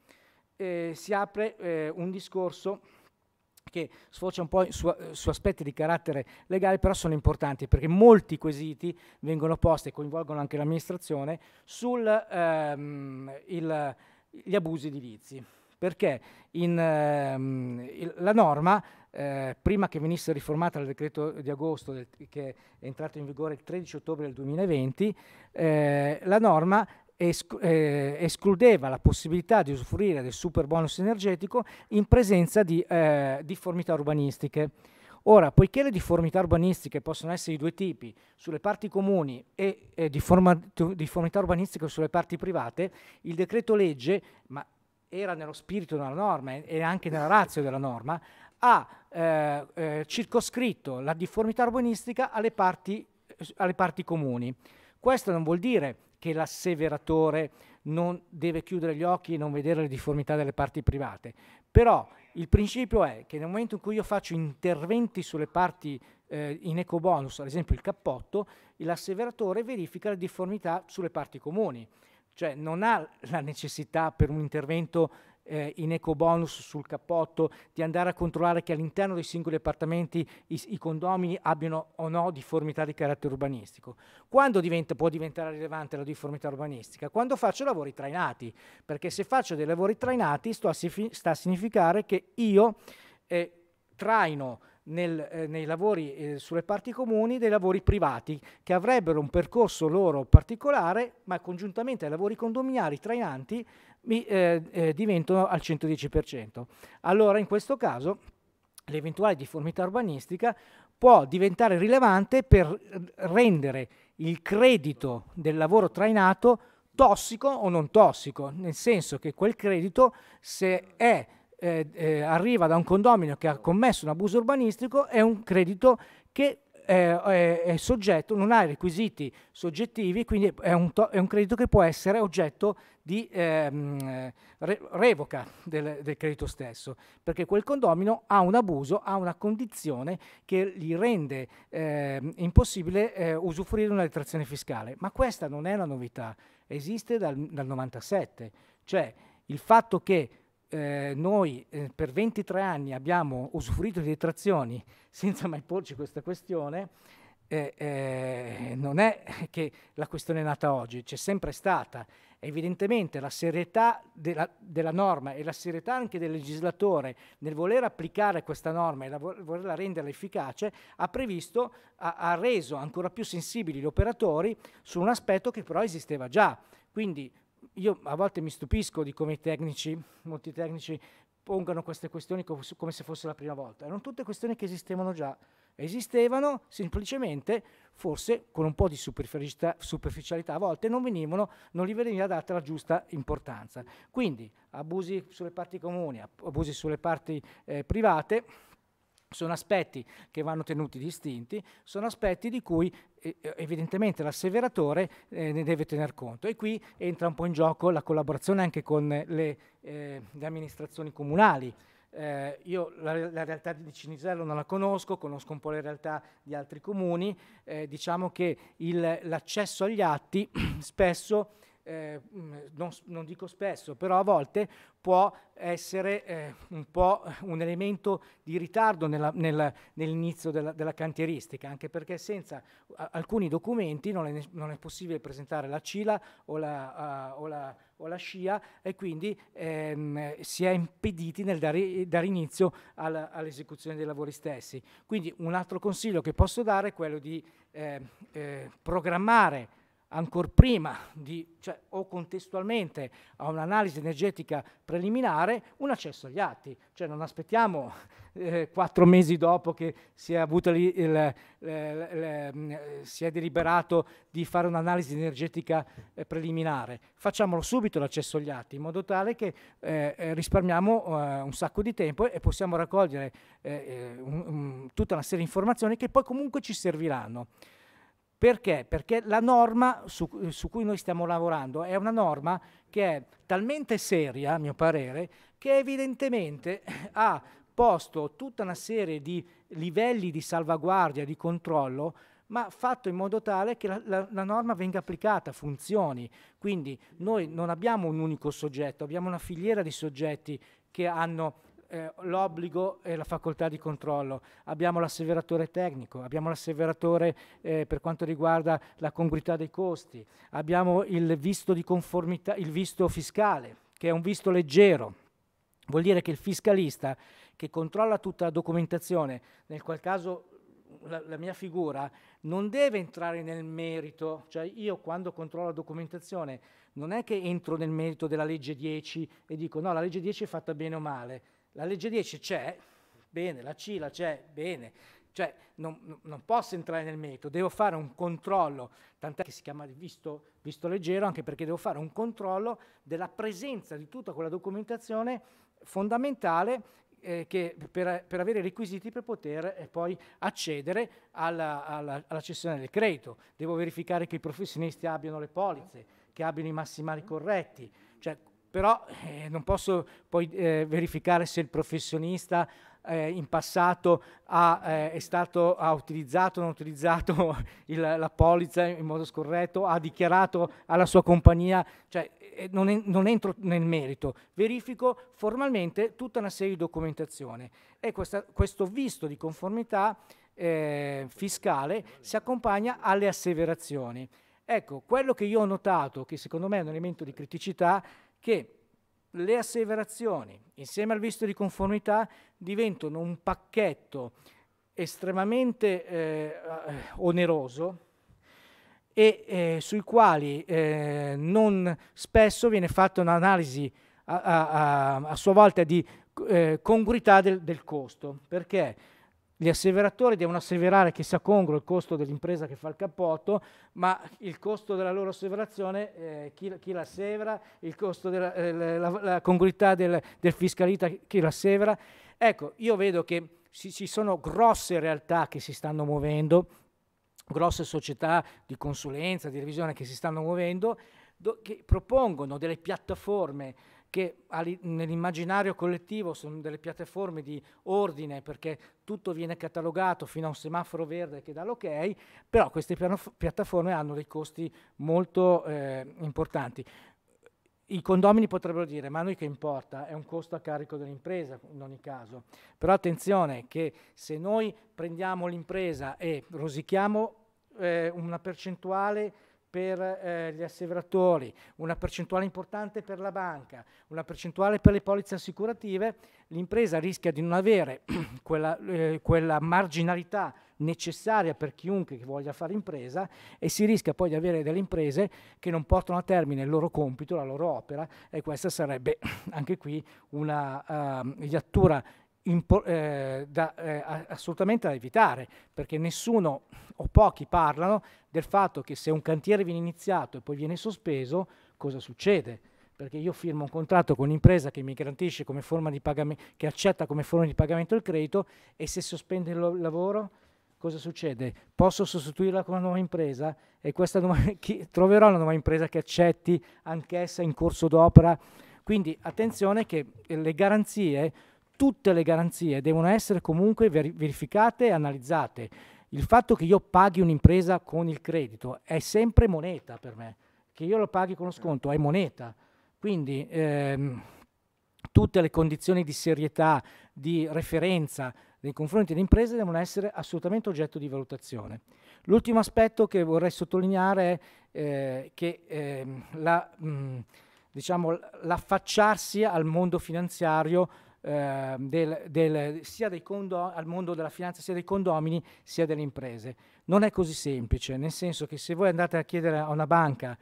eh, si apre eh, un discorso che sfocia un po' su, eh, su, aspetti di carattere legale, però sono importanti perché molti quesiti vengono posti e coinvolgono anche l'amministrazione sugli ehm, abusi edilizi. Perché in, ehm, il, la norma, eh, prima che venisse riformata dal decreto di agosto del, che è entrato in vigore il 13 ottobre del 2020, eh, la norma esc- eh, escludeva la possibilità di usufruire del super bonus energetico in presenza di eh, difformità urbanistiche. Ora, poiché le difformità urbanistiche possono essere di due tipi, sulle parti comuni e eh, difforma- difformità urbanistiche sulle parti private, il decreto legge, ma era nello spirito della norma eh, e anche nella razza della norma, ha eh, eh, circoscritto la difformità urbanistica alle parti, alle parti comuni. Questo non vuol dire che l'asseveratore non deve chiudere gli occhi e non vedere le difformità delle parti private. Però il principio è che nel momento in cui io faccio interventi sulle parti eh, in ecobonus, ad esempio il cappotto, l'asseveratore verifica le difformità sulle parti comuni, cioè non ha la necessità per un intervento eh, in eco bonus sul cappotto, di andare a controllare che all'interno dei singoli appartamenti i, i condomini abbiano o no difformità di carattere urbanistico. Quando diventa, può diventare rilevante la difformità urbanistica? Quando faccio lavori trainati, perché se faccio dei lavori trainati sto a, sta a significare che io eh, traino nel, eh, nei lavori eh, sulle parti comuni dei lavori privati che avrebbero un percorso loro particolare ma congiuntamente ai lavori condominiali trainanti mi, eh, eh diventano al 110%. Allora in questo caso l'eventuale difformità urbanistica può diventare rilevante per eh, rendere il credito del lavoro trainato tossico o non tossico, nel senso che quel credito se è eh, eh, arriva da un condominio che ha commesso un abuso urbanistico è un credito che eh, è, è, soggetto, non ha requisiti soggettivi, quindi è un, è un credito che può essere oggetto di ehm, re- revoca del, del, credito stesso, perché quel condomino ha un abuso, ha una condizione che gli rende ehm, impossibile eh, usufruire di una detrazione fiscale. Ma questa non è una novità, esiste dal, dal 97, cioè il fatto che eh, noi eh, per 23 anni abbiamo usufruito di detrazioni senza mai porci questa questione, eh, eh, non è che la questione è nata oggi, c'è sempre stata. Evidentemente la serietà della, della, norma e la serietà anche del legislatore nel voler applicare questa norma e la volerla renderla efficace ha previsto, ha, ha reso ancora più sensibili gli operatori su un aspetto che però esisteva già. Quindi io a volte mi stupisco di come i tecnici, molti tecnici, pongano queste questioni come se fosse la prima volta. Erano tutte questioni che esistevano già. Esistevano semplicemente, forse con un po' di superficialità, a volte non venivano, non gli veniva data la giusta importanza. Quindi abusi sulle parti comuni, abusi sulle parti eh, private sono aspetti che vanno tenuti distinti, sono aspetti di cui eh, eh, evidentemente l'asseveratore eh, ne deve tener conto e qui entra un po' in gioco la collaborazione anche con le, eh, le amministrazioni comunali. Eh, io la, la, realtà di Cinisello non la conosco, conosco un po' le realtà di altri comuni, diciamo che l'accesso agli atti (clears throat) spesso eh, mm, non, non, dico spesso, però a volte può essere eh, un po' un elemento di ritardo nella, nella, nell'inizio della, della, cantieristica, anche perché senza a, alcuni documenti non è, non è, possibile presentare la CILA o la, uh, o la, o la SCIA e quindi ehm, si è impediti nel dare, dare inizio alla, all'esecuzione dei lavori stessi. Quindi un altro consiglio che posso dare è quello di eh, eh programmare ancora prima di, cioè, o contestualmente a un'analisi energetica preliminare un accesso agli atti, cioè non aspettiamo eh, quattro mesi dopo che si è, il, il, il, mm, si è deliberato di fare un'analisi energetica eh, preliminare, facciamolo subito l'accesso agli atti in modo tale che eh, eh risparmiamo eh, un sacco di tempo e possiamo raccogliere eh, un, un, tutta una serie di informazioni che poi comunque ci serviranno. Perché? Perché la norma su, su, cui noi stiamo lavorando è una norma che è talmente seria, a mio parere, che evidentemente (laughs) ha posto tutta una serie di livelli di salvaguardia, di controllo, ma fatto in modo tale che la, la, la norma venga applicata, funzioni. Quindi noi non abbiamo un unico soggetto, abbiamo una filiera di soggetti che hanno eh, l'obbligo e la facoltà di controllo, abbiamo l'asseveratore tecnico, abbiamo l'asseveratore eh, per quanto riguarda la congruità dei costi, abbiamo il visto di conformità, il visto fiscale, che è un visto leggero, vuol dire che il fiscalista che controlla tutta la documentazione, nel qual caso la, la, mia figura non deve entrare nel merito, cioè io quando controllo la documentazione non è che entro nel merito della legge 10 e dico no, la legge 10 è fatta bene o male, la legge 10 c'è, bene, la CILA c'è, bene, cioè non, non, posso entrare nel merito, devo fare un controllo, tant'è che si chiama visto, visto, leggero anche perché devo fare un controllo della presenza di tutta quella documentazione fondamentale eh, per, per, avere i requisiti per poter eh, poi accedere alla, alla, alla, cessione del credito. Devo verificare che i professionisti abbiano le polizze, che abbiano i massimali corretti, cioè però eh, non posso poi eh, verificare se il professionista eh, in passato ha, eh, stato, ha utilizzato o non utilizzato (laughs) il, la polizza in modo scorretto, ha dichiarato alla sua compagnia, cioè eh, non, en non, entro nel merito, verifico formalmente tutta una serie di documentazione e questa, questo visto di conformità eh, fiscale si accompagna alle asseverazioni. Ecco, quello che io ho notato, che secondo me è un elemento di criticità, che le asseverazioni insieme al visto di conformità diventano un pacchetto estremamente eh, oneroso e eh, sui quali eh, non spesso viene fatta un'analisi a, a, a, a sua volta di eh, congruità del, del costo. Perché? Gli asseveratori devono asseverare che sia congruo il costo dell'impresa che fa il cappotto, ma il costo della loro asseverazione, eh, chi, chi assevera, il costo della eh, la, la congruità del, del, fiscalista, chi assevera. Ecco, io vedo che ci, ci sono grosse realtà che si stanno muovendo, grosse società di consulenza, di revisione che si stanno muovendo, che propongono delle piattaforme che nell'immaginario collettivo sono delle piattaforme di ordine perché tutto viene catalogato fino a un semaforo verde che dà l'ok, però queste piattaforme hanno dei costi molto eh, importanti. I condomini potrebbero dire, ma a noi che importa, è un costo a carico dell'impresa in ogni caso. Però attenzione che se noi prendiamo l'impresa e rosichiamo eh, una percentuale per eh, gli asseveratori, una percentuale importante per la banca, una percentuale per le polizze assicurative, l'impresa rischia di non avere (clears throat) quella, eh, quella, marginalità necessaria per chiunque voglia fare impresa e si rischia poi di avere delle imprese che non portano a termine il loro compito, la loro opera e questa sarebbe (clears throat) anche qui una uh, ehm, iattura eh, da, eh, assolutamente da evitare, perché nessuno o pochi parlano del fatto che se un cantiere viene iniziato e poi viene sospeso, cosa succede? Perché io firmo un contratto con un'impresa che mi garantisce come forma di pagamento, che accetta come forma di pagamento il credito e se sospende il lavoro, cosa succede? Posso sostituirla con una nuova impresa e questa nuova, (laughs) chi, troverò una nuova impresa che accetti anch'essa in corso d'opera. Quindi attenzione che le garanzie tutte le garanzie devono essere comunque verificate e analizzate. Il fatto che io paghi un'impresa con il credito è sempre moneta per me, che io lo paghi con lo sconto è moneta. Quindi ehm, tutte le condizioni di serietà, di referenza nei confronti delle imprese devono essere assolutamente oggetto di valutazione. L'ultimo aspetto che vorrei sottolineare è eh, che eh, la, mh, mm, diciamo, l'affacciarsi al mondo finanziario Ehm, del, del, sia condo, al mondo della finanza, sia dei condomini, sia delle imprese. Non è così semplice, nel senso che se voi andate a chiedere a una banca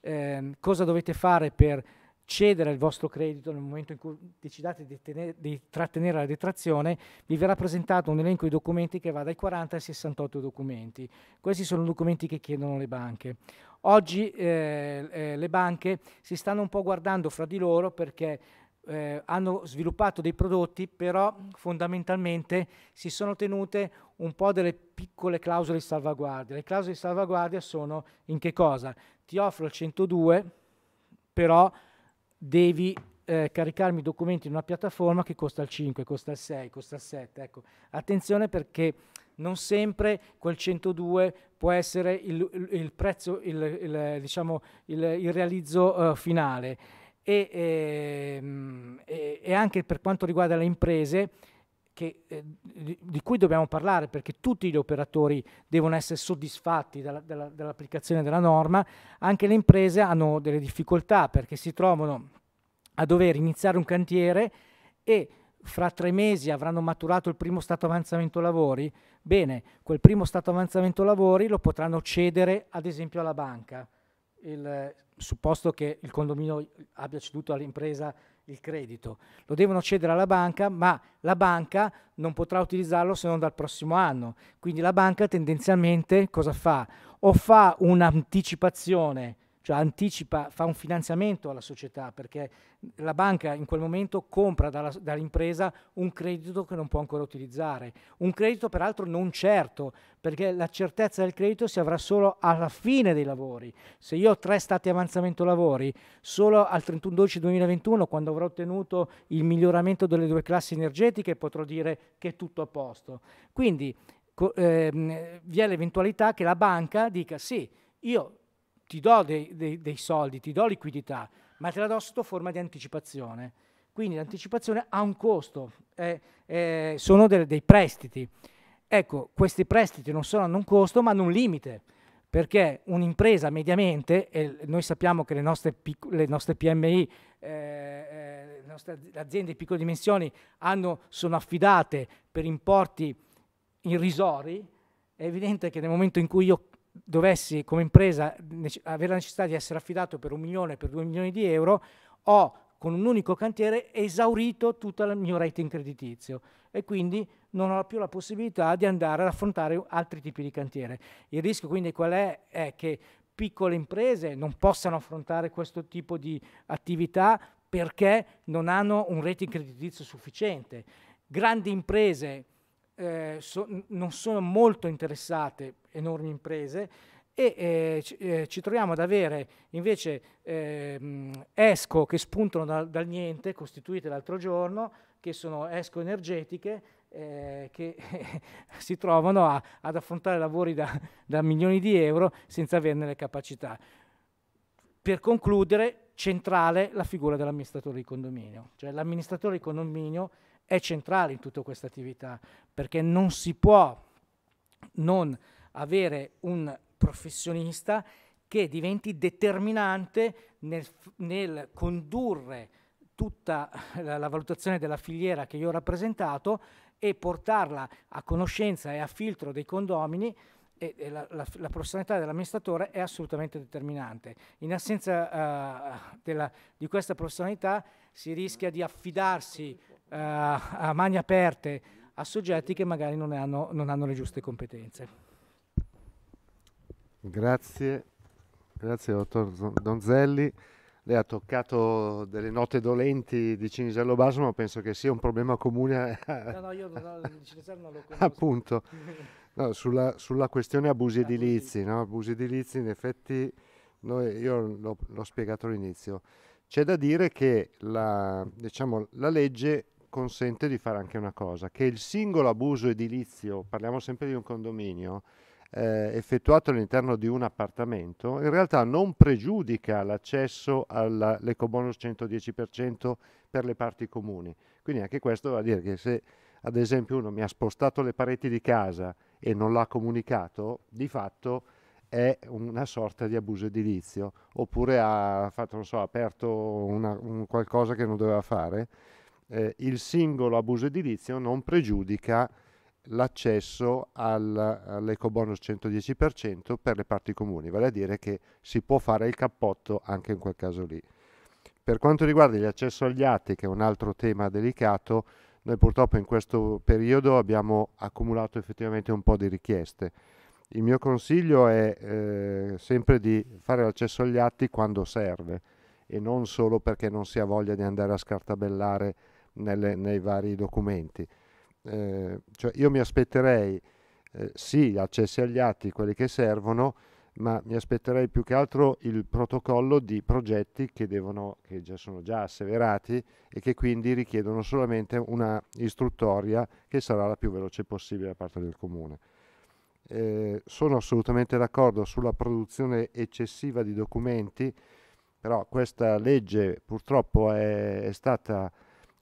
eh, cosa dovete fare per cedere il vostro credito nel momento in cui decidate di, tenere, di, trattenere la detrazione, vi verrà presentato un elenco di documenti che va dai 40 ai 68 documenti. Questi sono documenti che chiedono le banche. Oggi eh, eh, le banche si stanno un po' guardando fra di loro perché eh, hanno sviluppato dei prodotti, però fondamentalmente si sono tenute un po' delle piccole clausole di salvaguardia. Le clausole di salvaguardia sono in che cosa? Ti offro il 102, però devi eh, caricarmi i documenti in una piattaforma che costa il 5, costa il 6, costa il 7. Ecco. Attenzione perché non sempre quel 102 può essere il, il, il prezzo, il, il diciamo, realizzo uh, finale e, ehm, e, e anche per quanto riguarda le imprese che, eh, di, cui dobbiamo parlare perché tutti gli operatori devono essere soddisfatti dalla, dalla, dall'applicazione della norma, anche le imprese hanno delle difficoltà perché si trovano a dover iniziare un cantiere e fra tre mesi avranno maturato il primo stato avanzamento lavori, bene, quel primo stato avanzamento lavori lo potranno cedere ad esempio alla banca il, supposto che il condominio abbia ceduto all'impresa il credito, lo devono cedere alla banca, ma la banca non potrà utilizzarlo se non dal prossimo anno. Quindi la banca tendenzialmente cosa fa? O fa un'anticipazione cioè anticipa, fa un finanziamento alla società perché la banca in quel momento compra dalla, dall'impresa un credito che non può ancora utilizzare, un credito peraltro non certo perché la certezza del credito si avrà solo alla fine dei lavori. Se io ho tre stati avanzamento lavori, solo al 31-12-2021 quando avrò ottenuto il miglioramento delle due classi energetiche potrò dire che è tutto a posto. Quindi ehm, vi è l'eventualità che la banca dica sì, io ti do dei, dei, dei soldi, ti do liquidità, ma te la do sotto forma di anticipazione. Quindi l'anticipazione ha un costo, eh, eh, sono de- dei prestiti. Ecco, questi prestiti non solo hanno un costo, ma hanno un limite, perché un'impresa mediamente, e noi sappiamo che le nostre, le nostre PMI, eh, eh, le nostre aziende di piccole dimensioni, hanno, sono affidate per importi irrisori, è evidente che nel momento in cui io dovessi come impresa avere la necessità di essere affidato per un milione, per due milioni di euro, ho con un unico cantiere esaurito tutto il mio rating creditizio e quindi non ho più la possibilità di andare ad affrontare altri tipi di cantiere. Il rischio quindi qual è? È che piccole imprese non possano affrontare questo tipo di attività perché non hanno un rating creditizio sufficiente. Grandi imprese eh, so, non sono molto interessate enormi imprese e eh, ci, eh, ci, troviamo ad avere invece ehm, ESCO che spuntano da, dal niente, costituite l'altro giorno, che sono ESCO energetiche, eh, che (laughs) si trovano a, ad affrontare lavori da, da milioni di euro senza averne le capacità. Per concludere, centrale la figura dell'amministratore di condominio, cioè l'amministratore di condominio è centrale in tutta questa attività, perché non si può non avere un professionista che diventi determinante nel, nel condurre tutta la, la valutazione della filiera che io ho rappresentato e portarla a conoscenza e a filtro dei condomini e, e la, la, la, professionalità dell'amministratore è assolutamente determinante. In assenza uh, della, di questa professionalità si rischia di affidarsi eh, a mani aperte a soggetti che magari non hanno, non hanno le giuste competenze. Grazie, grazie dottor Donzelli. Lei ha toccato delle note dolenti di Cinisello Basso, ma penso che sia un problema comune. No, no, io non, non lo (laughs) conosco. Appunto, no, sulla, sulla, questione abusi edilizi, no? abusi edilizi in effetti, noi, io l'ho, l'ho spiegato all'inizio, c'è da dire che la, diciamo, la legge consente di fare anche una cosa, che il singolo abuso edilizio, parliamo sempre di un condominio, eh, effettuato all'interno di un appartamento, in realtà non pregiudica l'accesso all'ecobonus 110% per le parti comuni. Quindi anche questo va a dire che se ad esempio uno mi ha spostato le pareti di casa e non l'ha comunicato, di fatto è una sorta di abuso edilizio, oppure ha fatto, so, aperto una, un qualcosa che non doveva fare eh, il singolo abuso edilizio non pregiudica l'accesso al, bonus 110% per le parti comuni, vale a dire che si può fare il cappotto anche in quel caso lì. Per quanto riguarda l'accesso agli atti, che è un altro tema delicato, noi purtroppo in questo periodo abbiamo accumulato effettivamente un po' di richieste. Il mio consiglio è eh, sempre di fare l'accesso agli atti quando serve e non solo perché non si ha voglia di andare a scartabellare nelle, nei vari documenti. Eh, cioè io mi aspetterei eh, sì accessi agli atti, quelli che servono, ma mi aspetterei più che altro il protocollo di progetti che, devono, che già sono già asseverati e che quindi richiedono solamente una istruttoria che sarà la più veloce possibile da parte del Comune. Eh, sono assolutamente d'accordo sulla produzione eccessiva di documenti, però questa legge purtroppo è, è stata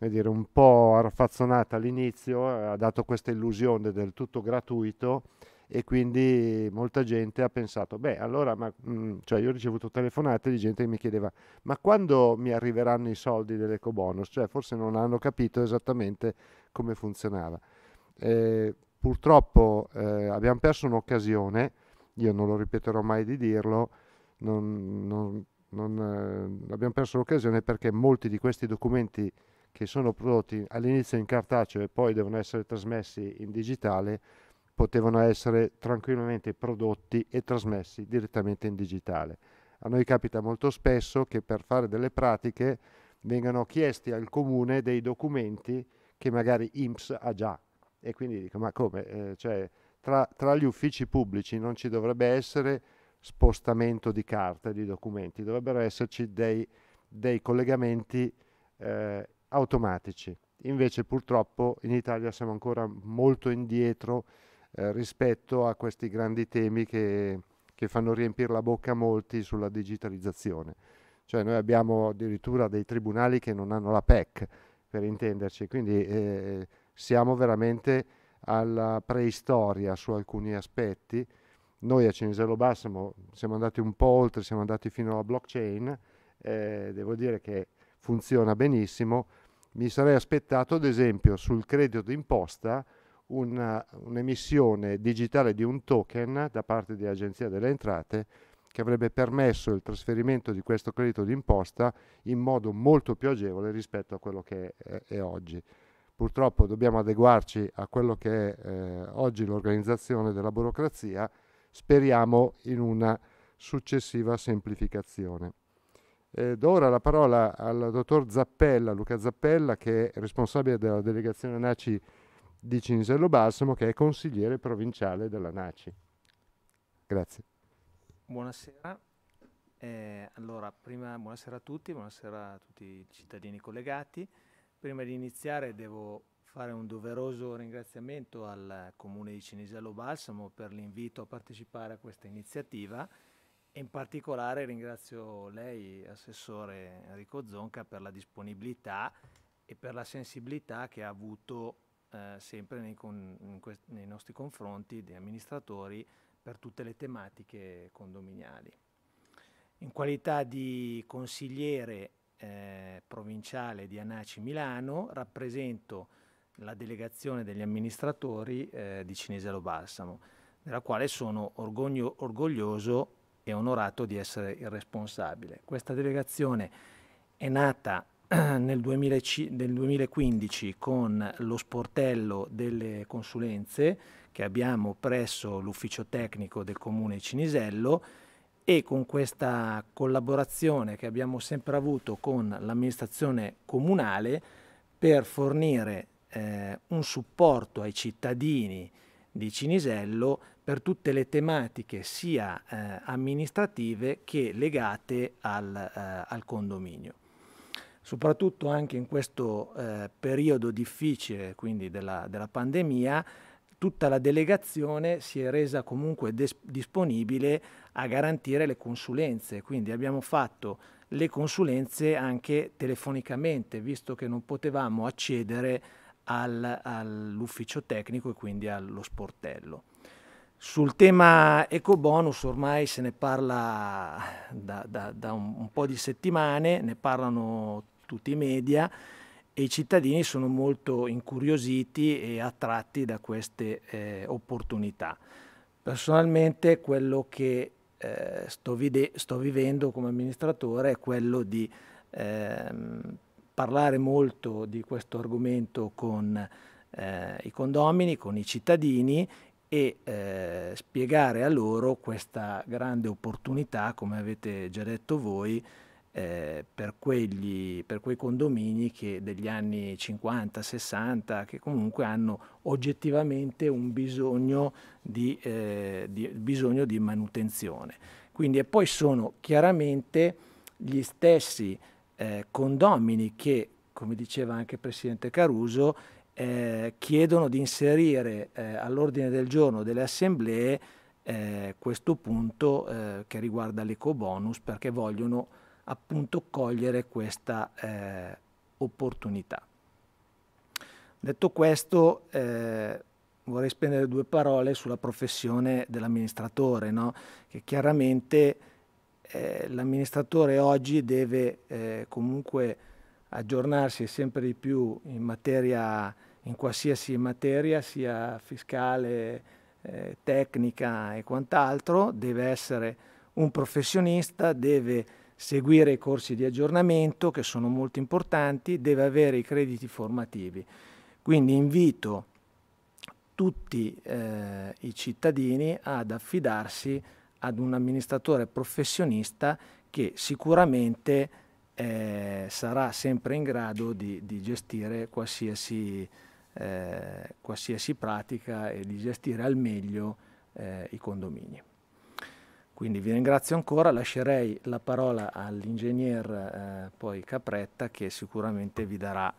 dire, un po' raffazzonata all'inizio, eh, ha dato questa illusione del tutto gratuito e quindi molta gente ha pensato, beh allora, ma, mh, mm, cioè io ho ricevuto telefonate di gente che mi chiedeva, ma quando mi arriveranno i soldi dell'ecobonus? Cioè forse non hanno capito esattamente come funzionava. Eh, purtroppo eh, abbiamo perso un'occasione, io non lo ripeterò mai di dirlo, non, non, non, eh, abbiamo perso l'occasione perché molti di questi documenti che sono prodotti all'inizio in cartaceo e poi devono essere trasmessi in digitale, potevano essere tranquillamente prodotti e trasmessi direttamente in digitale. A noi capita molto spesso che per fare delle pratiche vengano chiesti al comune dei documenti che magari IMSS ha già. E quindi dico, ma come? Eh, cioè, tra, tra gli uffici pubblici non ci dovrebbe essere spostamento di carte, di documenti, dovrebbero esserci dei, dei collegamenti eh, automatici. Invece purtroppo in Italia siamo ancora molto indietro eh, rispetto a questi grandi temi che, che fanno riempire la bocca a molti sulla digitalizzazione. Cioè noi abbiamo addirittura dei tribunali che non hanno la PEC, per intenderci, quindi eh, siamo veramente alla preistoria su alcuni aspetti. Noi a Cinisello Bassamo siamo andati un po' oltre, siamo andati fino alla blockchain, eh, devo dire che funziona benissimo, mi sarei aspettato, ad esempio, sul credito d'imposta una, un'emissione digitale di un token da parte dell'Agenzia delle Entrate che avrebbe permesso il trasferimento di questo credito d'imposta in modo molto più agevole rispetto a quello che è, è oggi. Purtroppo dobbiamo adeguarci a quello che è eh, oggi l'organizzazione della burocrazia, speriamo in una successiva semplificazione. Eh, do ora la parola al dottor Zappella, Luca Zappella, che è responsabile della delegazione NACI di Cinisello Balsamo, che è consigliere provinciale della NACI. Grazie. Buonasera. Eh, allora, prima, buonasera a tutti, buonasera a tutti i cittadini collegati. Prima di iniziare devo fare un doveroso ringraziamento al Comune di Cinisello Balsamo per l'invito a partecipare a questa iniziativa in particolare ringrazio lei, Assessore Enrico Zonca, per la disponibilità e per la sensibilità che ha avuto eh, sempre nei, con, quest- nei nostri confronti di amministratori per tutte le tematiche condominiali. In qualità di consigliere eh, provinciale di Anaci Milano rappresento la delegazione degli amministratori eh, di Lo Balsamo, della quale sono orgoglio- orgoglioso e onorato di essere il responsabile. Questa delegazione è nata (clears throat) nel, 2015 con lo sportello delle consulenze che abbiamo presso l'ufficio tecnico del comune Cinisello e con questa collaborazione che abbiamo sempre avuto con l'amministrazione comunale per fornire eh, un supporto ai cittadini di Cinisello per tutte le tematiche sia eh, amministrative che legate al, eh, al, condominio. Soprattutto anche in questo eh, periodo difficile, quindi della, della, pandemia, tutta la delegazione si è resa comunque disponibile a garantire le consulenze, quindi abbiamo fatto le consulenze anche telefonicamente, visto che non potevamo accedere al, all'ufficio tecnico e quindi allo sportello. Sul tema ecobonus ormai se ne parla da, da, da un, un, po' di settimane, ne parlano tutti i media e i cittadini sono molto incuriositi e attratti da queste eh, opportunità. Personalmente quello che eh, sto, vide- sto, vivendo come amministratore è quello di eh, parlare molto di questo argomento con eh, i condomini, con i cittadini e eh, spiegare a loro questa grande opportunità, come avete già detto voi, eh, per, quegli, per, quei condomini che degli anni 50, 60, che comunque hanno oggettivamente un bisogno di, eh, di, bisogno di manutenzione. Quindi, e poi sono chiaramente gli stessi eh, condomini che, come diceva anche il Presidente Caruso, eh, chiedono di inserire eh, all'ordine del giorno delle assemblee eh, questo punto eh, che riguarda l'ecobonus perché vogliono appunto cogliere questa eh, opportunità. Detto questo, eh, vorrei spendere due parole sulla professione dell'amministratore, no? che chiaramente l'amministratore oggi deve comunque aggiornarsi sempre di più in, materia, in qualsiasi materia, sia fiscale, eh, tecnica e quant'altro, deve essere un professionista, deve seguire i corsi di aggiornamento che sono molto importanti, deve avere i crediti formativi. Quindi invito tutti eh, i cittadini ad affidarsi ad un amministratore professionista che sicuramente eh, sarà sempre in grado di, di gestire qualsiasi, eh, qualsiasi, pratica e di gestire al meglio eh, i condomini. Quindi vi ringrazio ancora, lascerei la parola all'ingegner eh, poi Capretta che sicuramente vi darà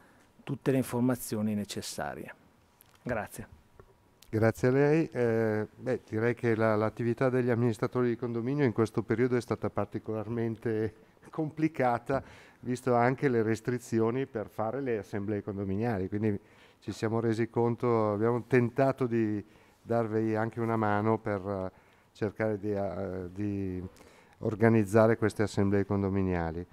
tutte le informazioni necessarie. Grazie. Grazie a lei. Eh, beh, direi che l'attività degli amministratori di condominio in questo periodo è stata particolarmente complicata, visto anche le restrizioni per fare le assemblee condominiali. Quindi ci siamo resi conto, abbiamo tentato di darvi anche una mano per eh, cercare di, uh, di organizzare queste assemblee condominiali.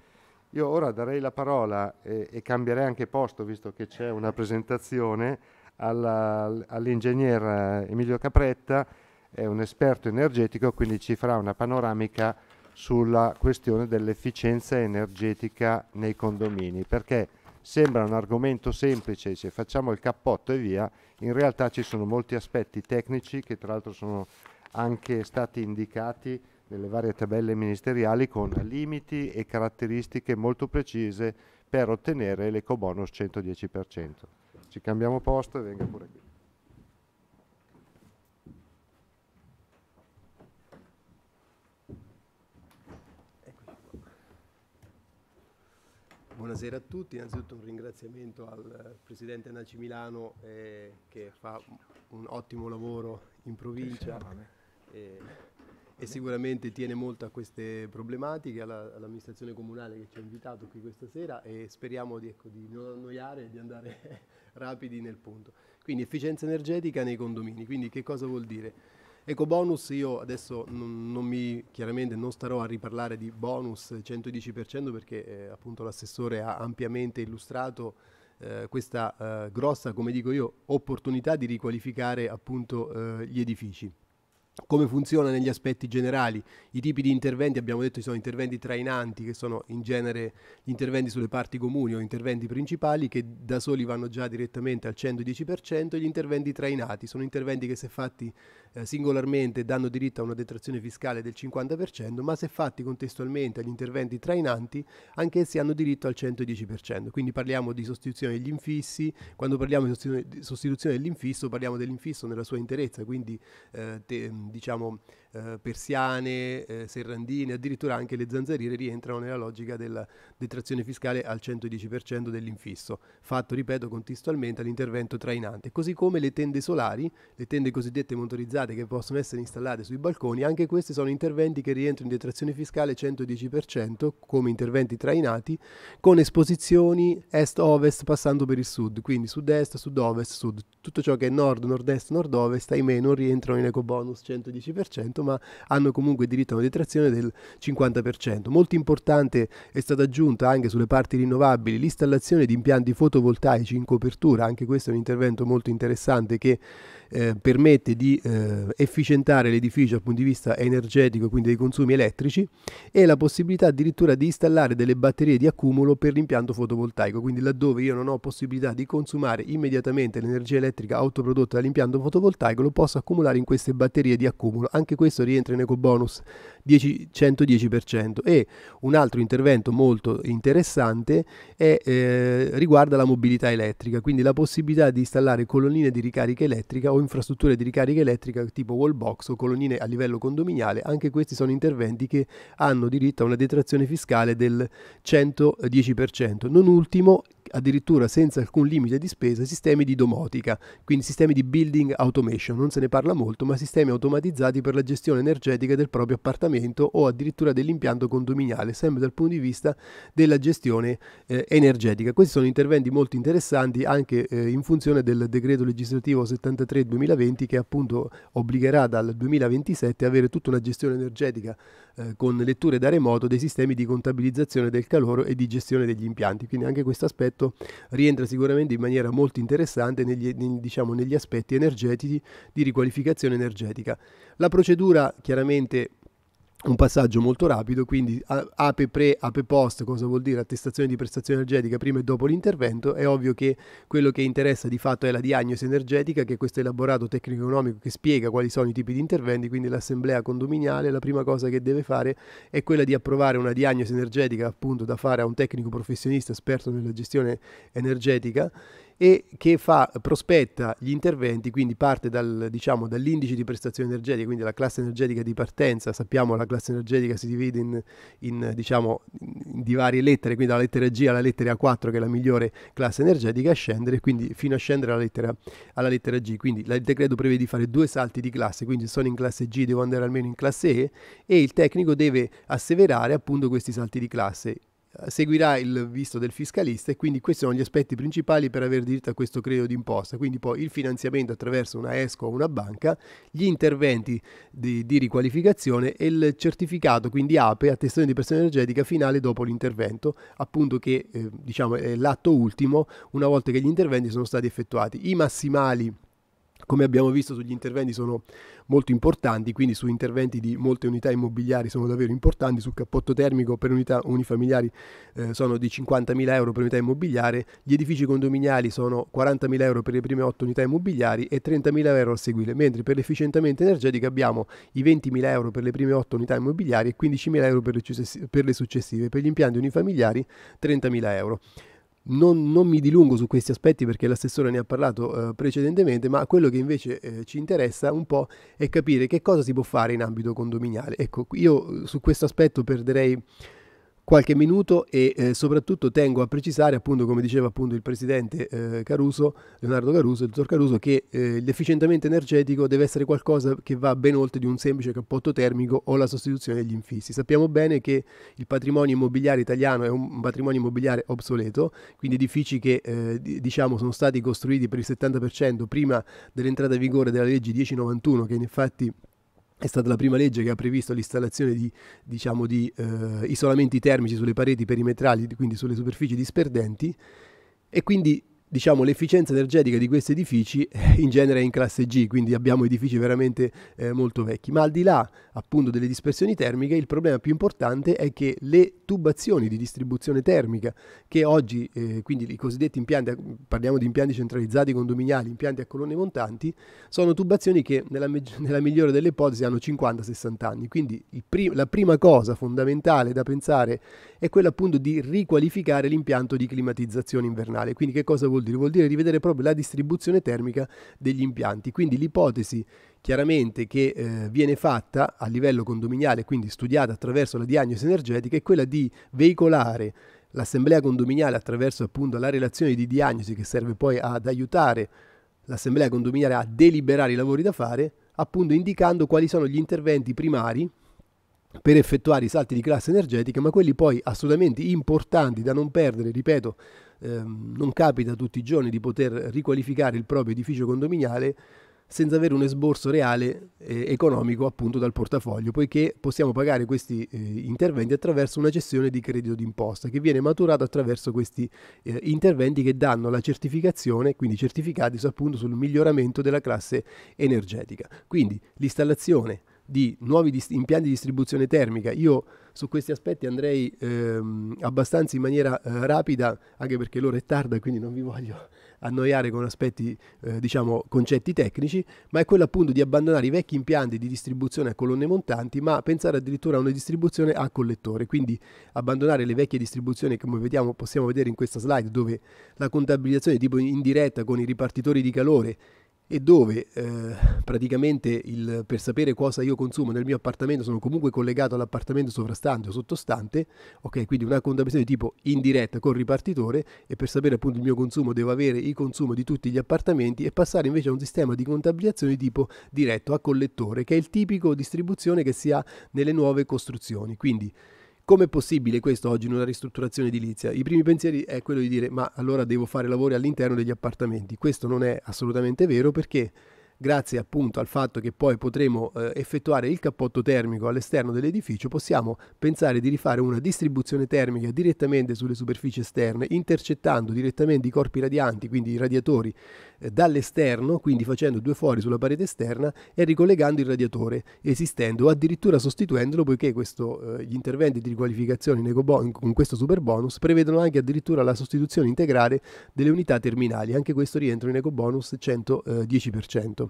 Io ora darei la parola e, e cambierei anche posto, visto che c'è una presentazione, all'ingegner all eh, Emilio Capretta, è un esperto energetico, quindi ci farà una panoramica sulla questione dell'efficienza energetica nei condomini, perché sembra un argomento semplice, se facciamo il cappotto e via, in realtà ci sono molti aspetti tecnici che tra l'altro sono anche stati indicati nelle varie tabelle ministeriali con limiti e caratteristiche molto precise per ottenere l'ecobonus 110%. Ci cambiamo posto e venga pure qui. Buonasera a tutti, innanzitutto un ringraziamento al Presidente Naci Milano eh, che fa un ottimo lavoro in provincia eh, e sicuramente tiene molto a queste problematiche, all'amministrazione all comunale che ci ha invitato qui questa sera e speriamo di, ecco, di non annoiare e di andare (laughs) rapidi nel punto. Quindi efficienza energetica nei condomini, quindi che cosa vuol dire? Eco bonus, io adesso non, non, mi, chiaramente non starò a riparlare di bonus 110% perché eh, appunto l'assessore ha ampiamente illustrato eh, questa eh, grossa, come dico io, opportunità di riqualificare appunto eh, gli edifici come funziona negli aspetti generali. I tipi di interventi, abbiamo detto, che sono interventi trainanti, che sono in genere gli interventi sulle parti comuni o interventi principali, che da soli vanno già direttamente al 110%, gli interventi trainati sono interventi che se fatti eh, singolarmente danno diritto a una detrazione fiscale del 50%, ma se fatti contestualmente agli interventi trainanti, anch'essi hanno diritto al 110%. Quindi parliamo di sostituzione degli infissi, quando parliamo di sostituzione dell'infisso parliamo dell'infisso nella sua interezza, quindi eh, te, diciamo eh, persiane, eh, serrandine, addirittura anche le zanzariere rientrano nella logica della detrazione fiscale al 110% dell'infisso, fatto, ripeto, contestualmente all'intervento trainante, così come le tende solari, le tende cosiddette motorizzate che possono essere installate sui balconi, anche questi sono interventi che rientrano in detrazione fiscale 110% come interventi trainati con esposizioni est-ovest passando per il sud, quindi sud-est, sud-ovest, sud. Tutto ciò che è nord, nord-est, nord-ovest, ahimè non rientrano in eco bonus 110%, 100%, ma hanno comunque diritto a una detrazione del 50%. Molto importante è stata aggiunta anche sulle parti rinnovabili l'installazione di impianti fotovoltaici in copertura, anche questo è un intervento molto interessante che eh, permette di eh, efficientare l'edificio dal punto di vista energetico, quindi dei consumi elettrici, e la possibilità addirittura di installare delle batterie di accumulo per l'impianto fotovoltaico, quindi laddove io non ho possibilità di consumare immediatamente l'energia elettrica autoprodotta dall'impianto fotovoltaico, lo posso accumulare in queste batterie di accumulo. Anche questo rientra in ecobonus 10, 110%. E un altro intervento molto interessante è, eh, riguarda la mobilità elettrica, quindi la possibilità di installare colonnine di ricarica elettrica o infrastrutture di ricarica elettrica tipo wall box o colonnine a livello condominiale, anche questi sono interventi che hanno diritto a una detrazione fiscale del 110%. Non ultimo, addirittura senza alcun limite di spesa sistemi di domotica, quindi sistemi di building automation, non se ne parla molto, ma sistemi automatizzati per la gestione energetica del proprio appartamento o addirittura dell'impianto condominiale, sempre dal punto di vista della gestione eh, energetica. Questi sono interventi molto interessanti anche eh, in funzione del decreto legislativo 73-2020 che appunto obbligherà dal 2027 a avere tutta una gestione energetica eh, con letture da remoto dei sistemi di contabilizzazione del calore e di gestione degli impianti. Quindi anche questo aspetto prodotto rientra sicuramente in maniera molto interessante negli, diciamo, negli aspetti energetici di riqualificazione energetica. La procedura chiaramente un passaggio molto rapido, quindi ape pre, ape post, cosa vuol dire attestazione di prestazione energetica prima e dopo l'intervento, è ovvio che quello che interessa di fatto è la diagnosi energetica, che è questo elaborato tecnico-economico che spiega quali sono i tipi di interventi, quindi l'assemblea condominiale la prima cosa che deve fare è quella di approvare una diagnosi energetica appunto da fare a un tecnico professionista esperto nella gestione energetica e che fa, prospetta gli interventi, quindi parte dal, diciamo, dall'indice di prestazione energetica, quindi la classe energetica di partenza, sappiamo la classe energetica si divide in, in, diciamo, in di varie lettere, quindi dalla lettera G alla lettera A4 che è la migliore classe energetica a scendere, quindi fino a scendere alla lettera, alla lettera G, quindi il decreto prevede di fare due salti di classe, quindi se sono in classe G devo andare almeno in classe E e il tecnico deve asseverare appunto questi salti di classe seguirà il visto del fiscalista e quindi questi sono gli aspetti principali per avere diritto a questo credito d'imposta, quindi poi il finanziamento attraverso una ESCO o una banca, gli interventi di, di riqualificazione e il certificato, quindi APE, attestazione di pressione energetica finale dopo l'intervento, appunto che eh, diciamo, è l'atto ultimo una volta che gli interventi sono stati effettuati. I massimali come abbiamo visto sugli interventi sono molto importanti, quindi su interventi di molte unità immobiliari sono davvero importanti, sul cappotto termico per unità unifamiliari eh, sono di 50.000 euro per unità immobiliare, gli edifici condominiali sono 40.000 euro per le prime 8 unità immobiliari e 30.000 euro a seguire, mentre per l'efficientamento energetico abbiamo i 20.000 euro per le prime 8 unità immobiliari e 15.000 euro per le, per le successive, per gli impianti unifamiliari 30.000 euro. Non, non, mi dilungo su questi aspetti perché l'assessore ne ha parlato eh, precedentemente, ma quello che invece eh, ci interessa un po' è capire che cosa si può fare in ambito condominiale. Ecco, io eh, su questo aspetto perderei qualche minuto e eh, soprattutto tengo a precisare, appunto, come diceva appunto il presidente eh, Caruso, Leonardo Caruso, il dottor Caruso, che eh, l'efficientamento energetico deve essere qualcosa che va ben oltre di un semplice cappotto termico o la sostituzione degli infissi. Sappiamo bene che il patrimonio immobiliare italiano è un patrimonio immobiliare obsoleto, quindi edifici che eh, diciamo sono stati costruiti per il 70% prima dell'entrata in vigore della legge 1091 che in effetti è stata la prima legge che ha previsto l'installazione di, diciamo, di eh, isolamenti termici sulle pareti perimetrali, quindi sulle superfici disperdenti, e quindi diciamo, l'efficienza energetica di questi edifici eh, in genere è in classe G, quindi abbiamo edifici veramente eh, molto vecchi. Ma al di là appunto delle dispersioni termiche, il problema più importante è che le tubazioni di distribuzione termica, che oggi, eh, quindi i cosiddetti impianti, parliamo di impianti centralizzati condominiali, impianti a colonne montanti, sono tubazioni che nella, (laughs) nella migliore delle ipotesi hanno 50-60 anni. Quindi pri- la prima cosa fondamentale da pensare è quella appunto di riqualificare l'impianto di climatizzazione invernale. Quindi che cosa vuol vuol dire? Vuol dire rivedere proprio la distribuzione termica degli impianti. Quindi l'ipotesi chiaramente che eh, viene fatta a livello condominiale, quindi studiata attraverso la diagnosi energetica, è quella di veicolare l'assemblea condominiale attraverso appunto la relazione di diagnosi che serve poi ad aiutare l'assemblea condominiale a deliberare i lavori da fare, appunto indicando quali sono gli interventi primari per effettuare i salti di classe energetica, ma quelli poi assolutamente importanti da non perdere, ripeto, Ehm, non capita tutti i giorni di poter riqualificare il proprio edificio condominiale senza avere un esborso reale eh, economico appunto dal portafoglio, poiché possiamo pagare questi eh, interventi attraverso una cessione di credito d'imposta che viene maturata attraverso questi eh, interventi che danno la certificazione, quindi certificati appunto sul miglioramento della classe energetica. Quindi l'installazione di nuovi dis- impianti di distribuzione termica, io su questi aspetti andrei ehm, abbastanza in maniera eh, rapida, anche perché l'ora è tarda, quindi non vi voglio (laughs) annoiare con aspetti, eh, diciamo, concetti tecnici, ma è quello appunto di abbandonare i vecchi impianti di distribuzione a colonne montanti, ma pensare addirittura a una distribuzione a collettore, quindi abbandonare le vecchie distribuzioni come vediamo, possiamo vedere in questa slide, dove la contabilizzazione tipo in diretta con i ripartitori di calore e dove eh, praticamente il, per sapere cosa io consumo nel mio appartamento sono comunque collegato all'appartamento sovrastante o sottostante, ok? Quindi una contabilizzazione tipo indiretta col ripartitore e per sapere appunto il mio consumo devo avere il consumo di tutti gli appartamenti e passare invece a un sistema di contabilizzazione tipo diretto a collettore, che è il tipico distribuzione che si ha nelle nuove costruzioni. Quindi Com'è possibile questo oggi in una ristrutturazione edilizia? I primi pensieri è quello di dire ma allora devo fare lavori all'interno degli appartamenti. Questo non è assolutamente vero perché grazie appunto al fatto che poi potremo eh, effettuare il cappotto termico all'esterno dell'edificio, possiamo pensare di rifare una distribuzione termica direttamente sulle superfici esterne, intercettando direttamente i corpi radianti, quindi i radiatori, eh, dall'esterno, quindi facendo due fori sulla parete esterna e ricollegando il radiatore esistendo o addirittura sostituendolo, poiché questo, eh, gli interventi di riqualificazione in, ecobo- questo super bonus prevedono anche addirittura la sostituzione integrale delle unità terminali, anche questo rientra in ecobonus 110%.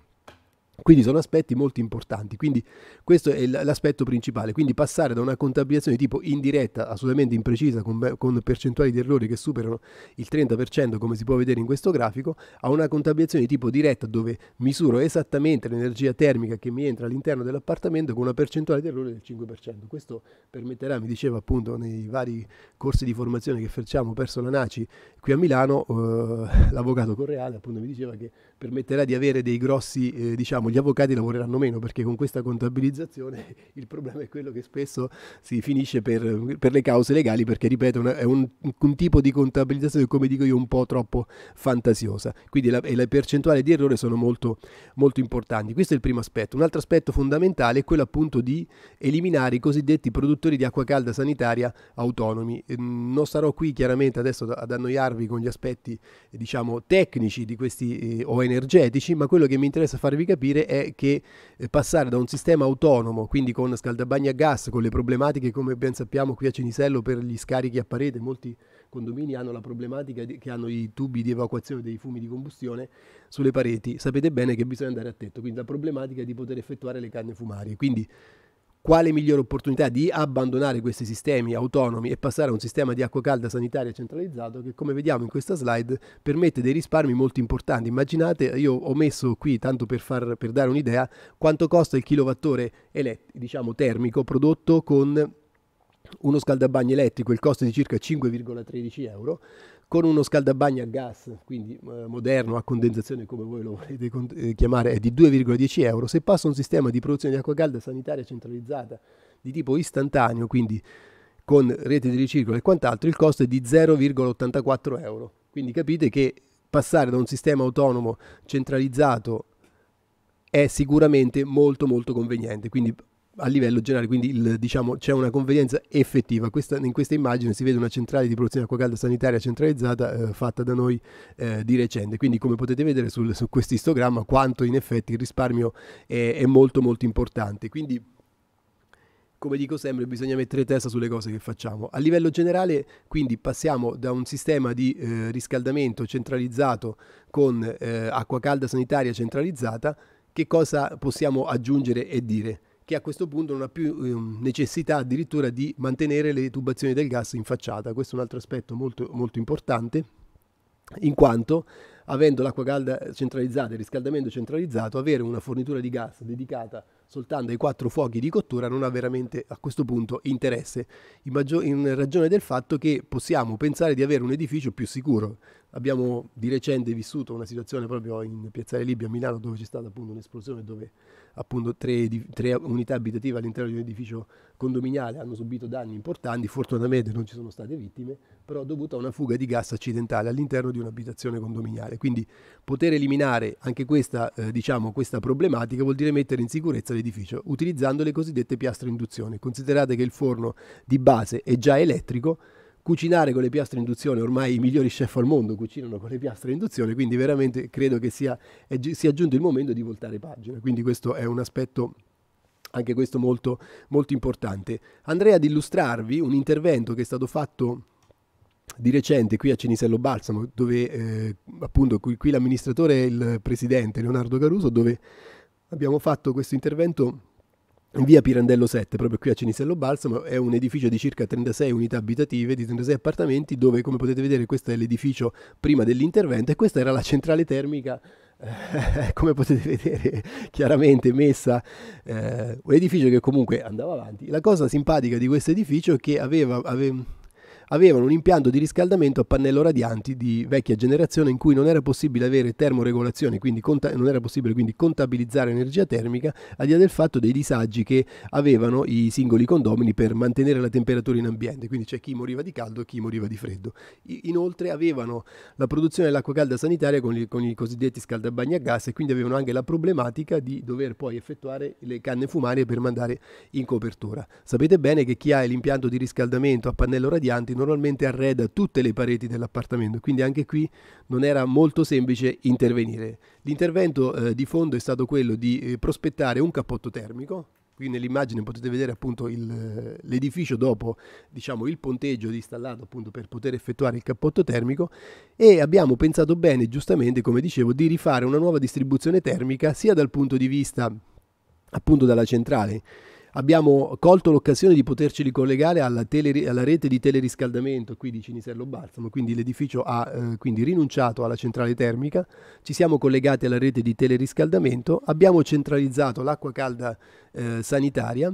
Quindi sono aspetti molto importanti, quindi questo è l'aspetto principale, quindi passare da una contabilizzazione tipo indiretta, assolutamente imprecisa, con, con, percentuali di errori che superano il 30% come si può vedere in questo grafico, a una contabilizzazione tipo diretta dove misuro esattamente l'energia termica che mi entra all'interno dell'appartamento con una percentuale di errore del 5%. Questo permetterà, mi diceva appunto nei vari corsi di formazione che facciamo presso la NACI qui a Milano, eh, (laughs) l'avvocato Correale appunto mi diceva che permetterà di avere dei grossi, eh, diciamo, gli avvocati lavoreranno meno perché con questa contabilizzazione (laughs) il problema è quello che spesso si finisce per, per le cause legali perché, ripeto, è un, un, tipo di contabilizzazione, come dico io, un po' troppo fantasiosa. Quindi la, le percentuali di errore sono molto, molto importanti. Questo è il primo aspetto. Un altro aspetto fondamentale è quello appunto di eliminare i cosiddetti produttori di acqua calda sanitaria autonomi. Eh, non sarò qui chiaramente adesso ad annoiarvi con gli aspetti, diciamo, tecnici di questi eh, ONG energetici, ma quello che mi interessa farvi capire è che eh, passare da un sistema autonomo, quindi con scaldabagni a gas, con le problematiche come ben sappiamo qui a Cinisello per gli scarichi a parete, molti condomini hanno la problematica che hanno i tubi di evacuazione dei fumi di combustione sulle pareti, sapete bene che bisogna andare a tetto, quindi la problematica è di poter effettuare le canne fumarie. Quindi quale migliore opportunità di abbandonare questi sistemi autonomi e passare a un sistema di acqua calda sanitaria centralizzato che come vediamo in questa slide permette dei risparmi molto importanti. Immaginate, io ho messo qui, tanto per, far, per dare un'idea, quanto costa il kilowattore elett- diciamo, termico prodotto con uno scaldabagno elettrico, il costo è di circa 5,13 euro, con uno scaldabagno a gas, quindi eh, moderno, a condensazione come voi lo volete con- eh, chiamare, è di 2,10 euro. Se passa un sistema di produzione di acqua calda sanitaria centralizzata di tipo istantaneo, quindi con rete di riciclo e quant'altro, il costo è di 0,84 euro. Quindi capite che passare da un sistema autonomo centralizzato è sicuramente molto molto conveniente, quindi a livello generale, quindi il, diciamo, c'è una convenienza effettiva. Questa, in questa immagine si vede una centrale di produzione acqua calda sanitaria centralizzata eh, fatta da noi eh, di recente, quindi come potete vedere sul, su questo istogramma quanto in effetti il risparmio è, è molto molto importante. Quindi come dico sempre, bisogna mettere testa sulle cose che facciamo. A livello generale, quindi, passiamo da un sistema di eh, riscaldamento centralizzato con eh, acqua calda sanitaria centralizzata. Che cosa possiamo aggiungere e dire? che a questo punto non ha più eh, necessità addirittura di mantenere le tubazioni del gas in facciata. Questo è un altro aspetto molto, molto importante, in quanto avendo l'acqua calda centralizzata e il riscaldamento centralizzato, avere una fornitura di gas dedicata soltanto ai quattro fuochi di cottura non ha veramente a questo punto interesse, in, ragione del fatto che possiamo pensare di avere un edificio più sicuro. Abbiamo di recente vissuto una situazione proprio in Piazzale Libia a Milano dove c'è stata appunto un'esplosione dove appunto tre, tre unità abitative all'interno di un edificio condominiale hanno subito danni importanti, fortunatamente non ci sono state vittime, però dovuto a una fuga di gas accidentale all'interno di un'abitazione condominiale. Quindi poter eliminare anche questa, eh, diciamo, questa problematica vuol dire mettere in sicurezza l'edificio utilizzando le cosiddette piastre induzione. Considerate che il forno di base è già elettrico, cucinare con le piastre in induzione, ormai i migliori chef al mondo cucinano con le piastre in induzione, quindi veramente credo che sia, è, sia giunto il momento di voltare pagina, quindi questo è un aspetto anche questo molto, molto importante. Andrei ad illustrarvi un intervento che è stato fatto di recente qui a Cinisello Balsamo, dove eh, appunto qui, qui l'amministratore e il presidente Leonardo Caruso, dove abbiamo fatto questo intervento in via Pirandello 7, proprio qui a Cinisello Balsamo, è un edificio di circa 36 unità abitative, di 36 appartamenti, dove come potete vedere questo è l'edificio prima dell'intervento e questa era la centrale termica eh, (laughs) come potete vedere chiaramente messa eh, un edificio che comunque andava avanti. La cosa simpatica di questo edificio è che aveva, aveva avevano un impianto di riscaldamento a pannello radianti di vecchia generazione in cui non era possibile avere termoregolazione, quindi non era possibile quindi contabilizzare energia termica, a di del fatto dei disagi che avevano i singoli condomini per mantenere la temperatura in ambiente, quindi c'è chi moriva di caldo e chi moriva di freddo. Inoltre avevano la produzione dell'acqua calda sanitaria con, i, con i cosiddetti scaldabagni a gas e quindi avevano anche la problematica di dover poi effettuare le canne fumarie per mandare in copertura. Sapete bene che chi ha l'impianto di riscaldamento a pannello radianti normalmente arreda tutte le pareti dell'appartamento, quindi anche qui non era molto semplice intervenire. L'intervento eh, di fondo è stato quello di eh, prospettare un cappotto termico, qui nell'immagine potete vedere appunto il, eh, l'edificio dopo diciamo, il ponteggio installato appunto per poter effettuare il cappotto termico e abbiamo pensato bene giustamente come dicevo di rifare una nuova distribuzione termica sia dal punto di vista appunto dalla centrale abbiamo colto l'occasione di poterci ricollegare alla, tele, alla rete di teleriscaldamento qui di Cinisello Balsamo, quindi l'edificio ha eh, quindi rinunciato alla centrale termica, ci siamo collegati alla rete di teleriscaldamento, abbiamo centralizzato l'acqua calda eh, sanitaria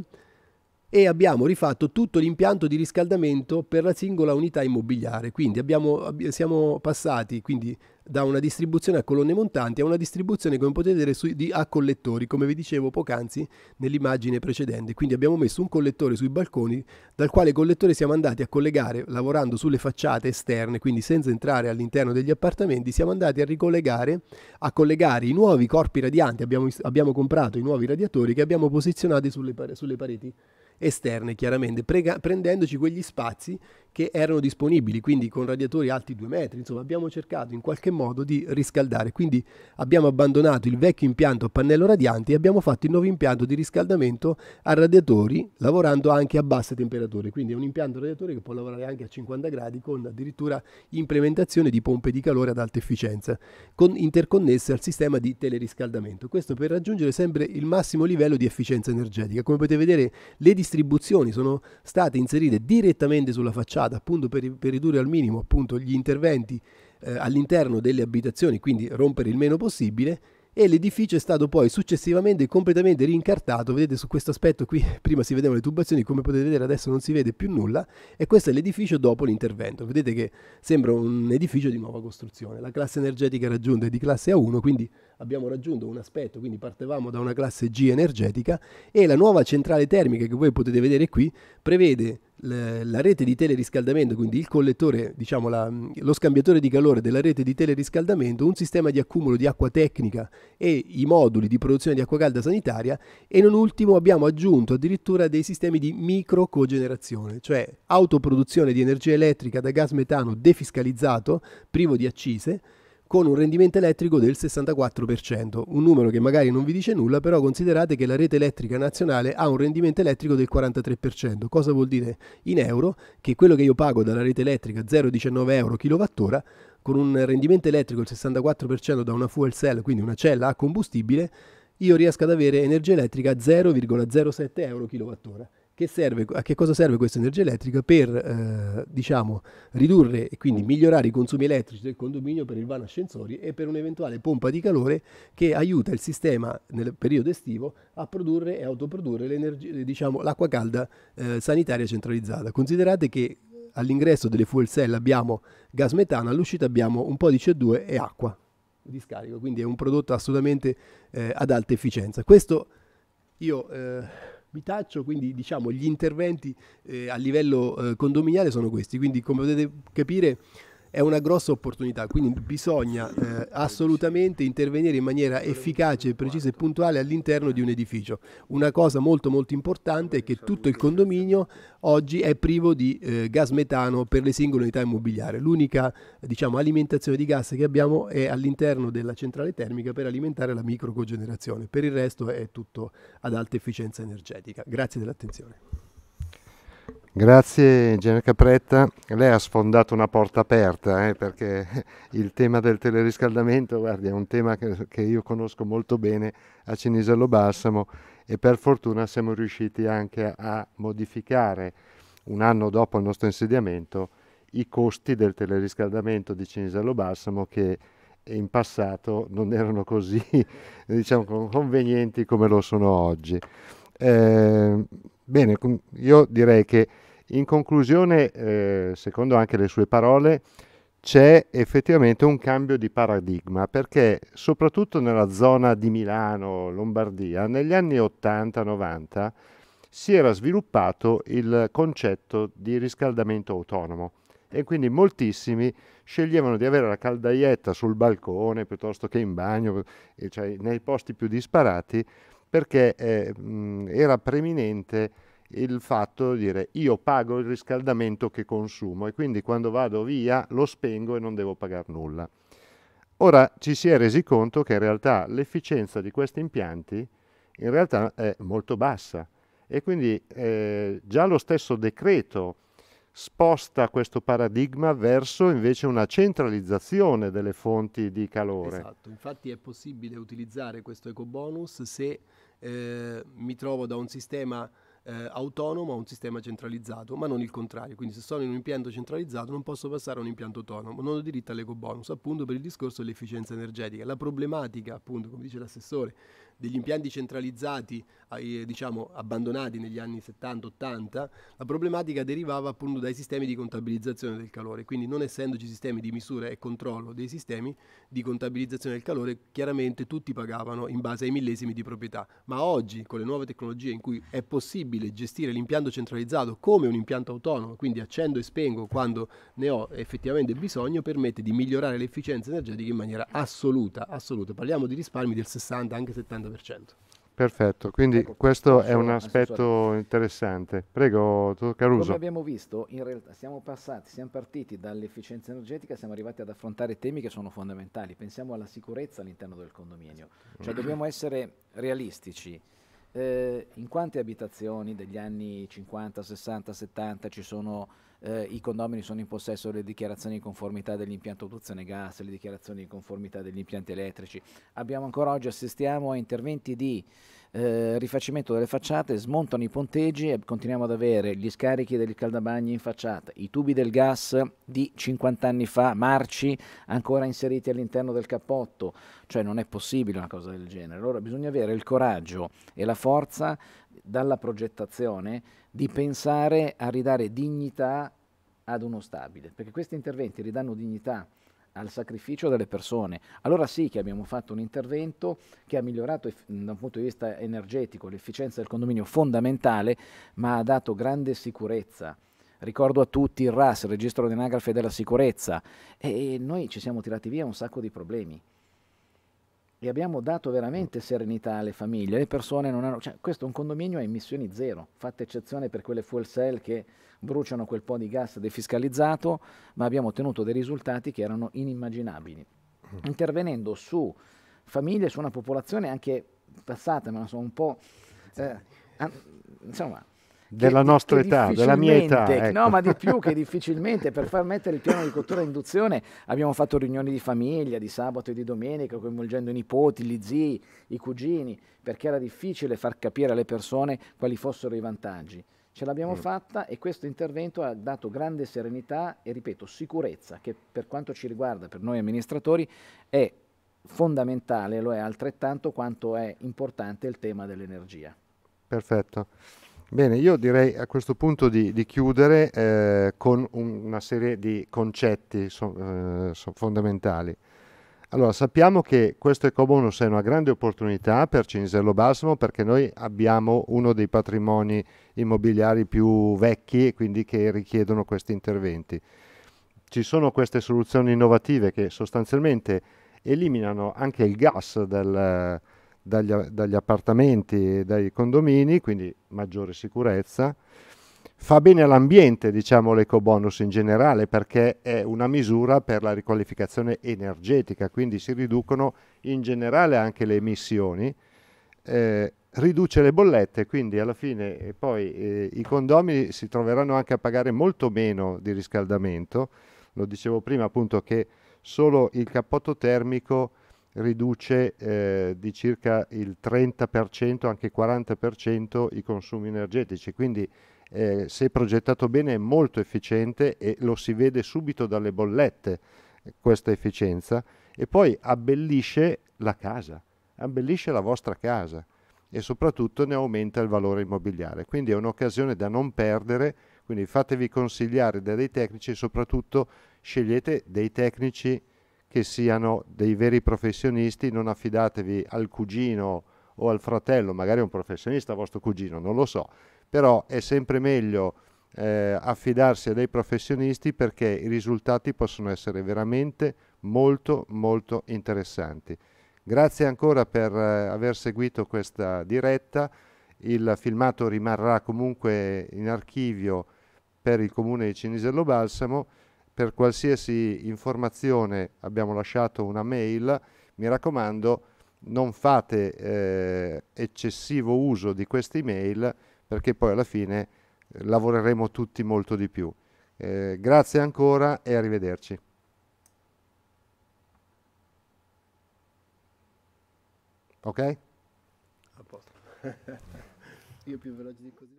e abbiamo rifatto tutto l'impianto di riscaldamento per la singola unità immobiliare, quindi abbiamo, siamo passati quindi da una distribuzione a colonne montanti a una distribuzione, come potete vedere, su, di, a collettori, come vi dicevo poc'anzi nell'immagine precedente. Quindi abbiamo messo un collettore sui balconi, dal quale collettore siamo andati a collegare, lavorando sulle facciate esterne, quindi senza entrare all'interno degli appartamenti, siamo andati a ricollegare, a collegare i nuovi corpi radianti, abbiamo, abbiamo comprato i nuovi radiatori che abbiamo posizionati sulle, sulle pareti esterne chiaramente, prega- prendendoci quegli spazi che erano disponibili, quindi con radiatori alti 2 metri, insomma abbiamo cercato in qualche modo di riscaldare, quindi abbiamo abbandonato il vecchio impianto a pannello radianti e abbiamo fatto il nuovo impianto di riscaldamento a radiatori lavorando anche a basse temperature, quindi è un impianto radiatore che può lavorare anche a 50 gradi con addirittura implementazione di pompe di calore ad alta efficienza, con interconnesse al sistema di teleriscaldamento, questo per raggiungere sempre il massimo livello di efficienza energetica. Come potete vedere le distribuzioni sono state inserite direttamente sulla facciata strada appunto per, per ridurre al minimo appunto, gli interventi eh, all'interno delle abitazioni, quindi rompere il meno possibile, e l'edificio è stato poi successivamente completamente rincartato, vedete su questo aspetto qui (laughs) prima si vedevano le tubazioni, come potete vedere adesso non si vede più nulla e questo è l'edificio dopo l'intervento, vedete che sembra un edificio di nuova costruzione, la classe energetica raggiunta è di classe A1 quindi abbiamo raggiunto un aspetto, quindi partevamo da una classe G energetica e la nuova centrale termica che voi potete vedere qui prevede la rete di teleriscaldamento, quindi il collettore, diciamo la, lo scambiatore di calore della rete di teleriscaldamento, un sistema di accumulo di acqua tecnica e i moduli di produzione di acqua calda sanitaria e non ultimo abbiamo aggiunto addirittura dei sistemi di micro cogenerazione, cioè autoproduzione di energia elettrica da gas metano defiscalizzato, privo di accise, con un rendimento elettrico del 64%, un numero che magari non vi dice nulla, però considerate che la rete elettrica nazionale ha un rendimento elettrico del 43%, cosa vuol dire in euro? Che quello che io pago dalla rete elettrica 0,19 euro kWh con un rendimento elettrico del 64% da una fuel cell, quindi una cella a combustibile, io riesco ad avere energia elettrica 0,07 euro kWh. Che serve, a che cosa serve questa energia elettrica? Per eh, diciamo, ridurre e quindi migliorare i consumi elettrici del condominio per il vano ascensori e per un'eventuale pompa di calore che aiuta il sistema nel periodo estivo a produrre e autoprodurre diciamo, l'acqua calda eh, sanitaria centralizzata. Considerate che all'ingresso delle fuel cell abbiamo gas metano, all'uscita abbiamo un po' di CO2 e acqua di scarico, quindi è un prodotto assolutamente eh, ad alta efficienza. Questo io eh, mi taccio, quindi diciamo gli interventi eh, a livello eh, condominiale sono questi, quindi come potete capire è una grossa opportunità, quindi bisogna eh, assolutamente intervenire in maniera efficace, precisa e puntuale all'interno di un edificio. Una cosa molto molto importante è che tutto il condominio oggi è privo di eh, gas metano per le singole unità immobiliari. L'unica diciamo, alimentazione di gas che abbiamo è all'interno della centrale termica per alimentare la microcogenerazione. Per il resto è tutto ad alta efficienza energetica. Grazie dell'attenzione. Grazie Gene Capretta, lei ha sfondato una porta aperta eh, perché (laughs) il tema del teleriscaldamento guardi, è un tema che, che, io conosco molto bene a Cinisello Balsamo e per fortuna siamo riusciti anche a, modificare un anno dopo il nostro insediamento i costi del teleriscaldamento di Cinisello Balsamo che in passato non erano così (laughs) diciamo, convenienti come lo sono oggi. Eh, Bene, io direi che in conclusione, eh, secondo anche le sue parole, c'è effettivamente un cambio di paradigma perché soprattutto nella zona di Milano, Lombardia, negli anni 80-90 si era sviluppato il concetto di riscaldamento autonomo e quindi moltissimi sceglievano di avere la caldaietta sul balcone piuttosto che in bagno, cioè nei posti più disparati perché eh, mh, era preminente il fatto di dire io pago il riscaldamento che consumo e quindi quando vado via lo spengo e non devo pagare nulla. Ora ci si è resi conto che in realtà l'efficienza di questi impianti in realtà è molto bassa e quindi eh, già lo stesso decreto sposta questo paradigma verso invece una centralizzazione delle fonti di calore. Esatto, infatti è possibile utilizzare questo ecobonus se eh, mi trovo da un sistema eh, autonomo a un sistema centralizzato, ma non il contrario. Quindi se sono in un impianto centralizzato non posso passare a un impianto autonomo, non ho diritto all'ecobonus, appunto per il discorso dell'efficienza energetica. La problematica, appunto, come dice l'assessore, degli impianti centralizzati diciamo, abbandonati negli anni 70-80, la problematica derivava appunto dai sistemi di contabilizzazione del calore, quindi non essendoci sistemi di misura e controllo dei sistemi di contabilizzazione del calore, chiaramente tutti pagavano in base ai millesimi di proprietà, ma oggi con le nuove tecnologie in cui è possibile gestire l'impianto centralizzato come un impianto autonomo, quindi accendo e spengo quando ne ho effettivamente bisogno, permette di migliorare l'efficienza energetica in maniera assoluta, assoluta. Parliamo di risparmi del 60, anche 70%. Perfetto, quindi ecco, questo è un aspetto interessante. Prego, Caruso. Come abbiamo visto, in realtà siamo passati, siamo partiti dall'efficienza energetica, siamo arrivati ad affrontare temi che sono fondamentali. Pensiamo alla sicurezza all'interno del condominio. Cioè mm. dobbiamo essere realistici. Eh, in quante abitazioni degli anni 50, 60, 70 ci sono eh, i condomini sono in possesso delle dichiarazioni di conformità dell'impianto produzione gas, le dichiarazioni di conformità degli impianti elettrici. Abbiamo ancora oggi assistiamo a interventi di eh, rifacimento delle facciate, smontano i ponteggi e continuiamo ad avere gli scarichi del caldabagni in facciata, i tubi del gas di 50 anni fa, marci, ancora inseriti all'interno del cappotto, cioè non è possibile una cosa del genere. Allora bisogna avere il coraggio e la forza dalla progettazione di pensare a ridare dignità ad uno stabile, perché questi interventi ridanno dignità al sacrificio delle persone. Allora sì che abbiamo fatto un intervento che ha migliorato da un punto di vista energetico l'efficienza del condominio fondamentale, ma ha dato grande sicurezza. Ricordo a tutti il RAS, il registro dell'anagrafe della sicurezza, e noi ci siamo tirati via un sacco di problemi e abbiamo dato veramente serenità alle famiglie, le persone non hanno... Cioè, questo è un condominio a emissioni zero, fatta eccezione per quelle fuel cell che bruciano quel po' di gas defiscalizzato, ma abbiamo ottenuto dei risultati che erano inimmaginabili. Mm. Intervenendo su famiglie, su una popolazione anche passata, ma sono un po'... Eh, an- insomma, della nostra età, della mia età. Ecco. No, ma di più che (laughs) difficilmente, per far mettere il piano di cottura in induzione abbiamo fatto riunioni di famiglia, di sabato e di domenica, coinvolgendo i nipoti, gli zii, i cugini, perché era difficile far capire alle persone quali fossero i vantaggi. Ce l'abbiamo mm. fatta e questo intervento ha dato grande serenità e, ripeto, sicurezza, che per quanto ci riguarda, per noi amministratori, è fondamentale, lo è altrettanto quanto è importante il tema dell'energia. Perfetto. Bene, io direi a questo punto di, di chiudere eh, con un, una serie di concetti so, eh, so fondamentali. Allora, sappiamo che questo ecobonus è una grande opportunità per Cinisello Balsamo perché noi abbiamo uno dei patrimoni immobiliari più vecchi e quindi che richiedono questi interventi. Ci sono queste soluzioni innovative che sostanzialmente eliminano anche il gas dal, dagli, dagli appartamenti e dai condomini, quindi maggiore sicurezza. Fa bene all'ambiente, diciamo, l'ecobonus in generale, perché è una misura per la riqualificazione energetica, quindi si riducono in generale anche le emissioni. Eh, riduce le bollette, quindi alla fine poi eh, i condomini si troveranno anche a pagare molto meno di riscaldamento. Lo dicevo prima appunto che solo il cappotto termico riduce eh, di circa il 30%, anche 40% i consumi energetici, quindi eh, se progettato bene è molto efficiente e lo si vede subito dalle bollette eh, questa efficienza e poi abbellisce la casa, abbellisce la vostra casa e soprattutto ne aumenta il valore immobiliare. Quindi è un'occasione da non perdere, quindi fatevi consigliare da dei tecnici e soprattutto scegliete dei tecnici che siano dei veri professionisti, non affidatevi al cugino o al fratello, magari è un professionista vostro cugino, non lo so, però è sempre meglio eh, affidarsi a dei professionisti perché i risultati possono essere veramente molto molto interessanti. Grazie ancora per eh, aver seguito questa diretta, il filmato rimarrà comunque in archivio per il comune di Cinisello Balsamo per qualsiasi informazione abbiamo lasciato una mail, mi raccomando non fate eh, eccessivo uso di queste mail perché poi alla fine eh, lavoreremo tutti molto di più. Eh, grazie ancora e arrivederci. Ok? A posto. (laughs) Io più veloce di così.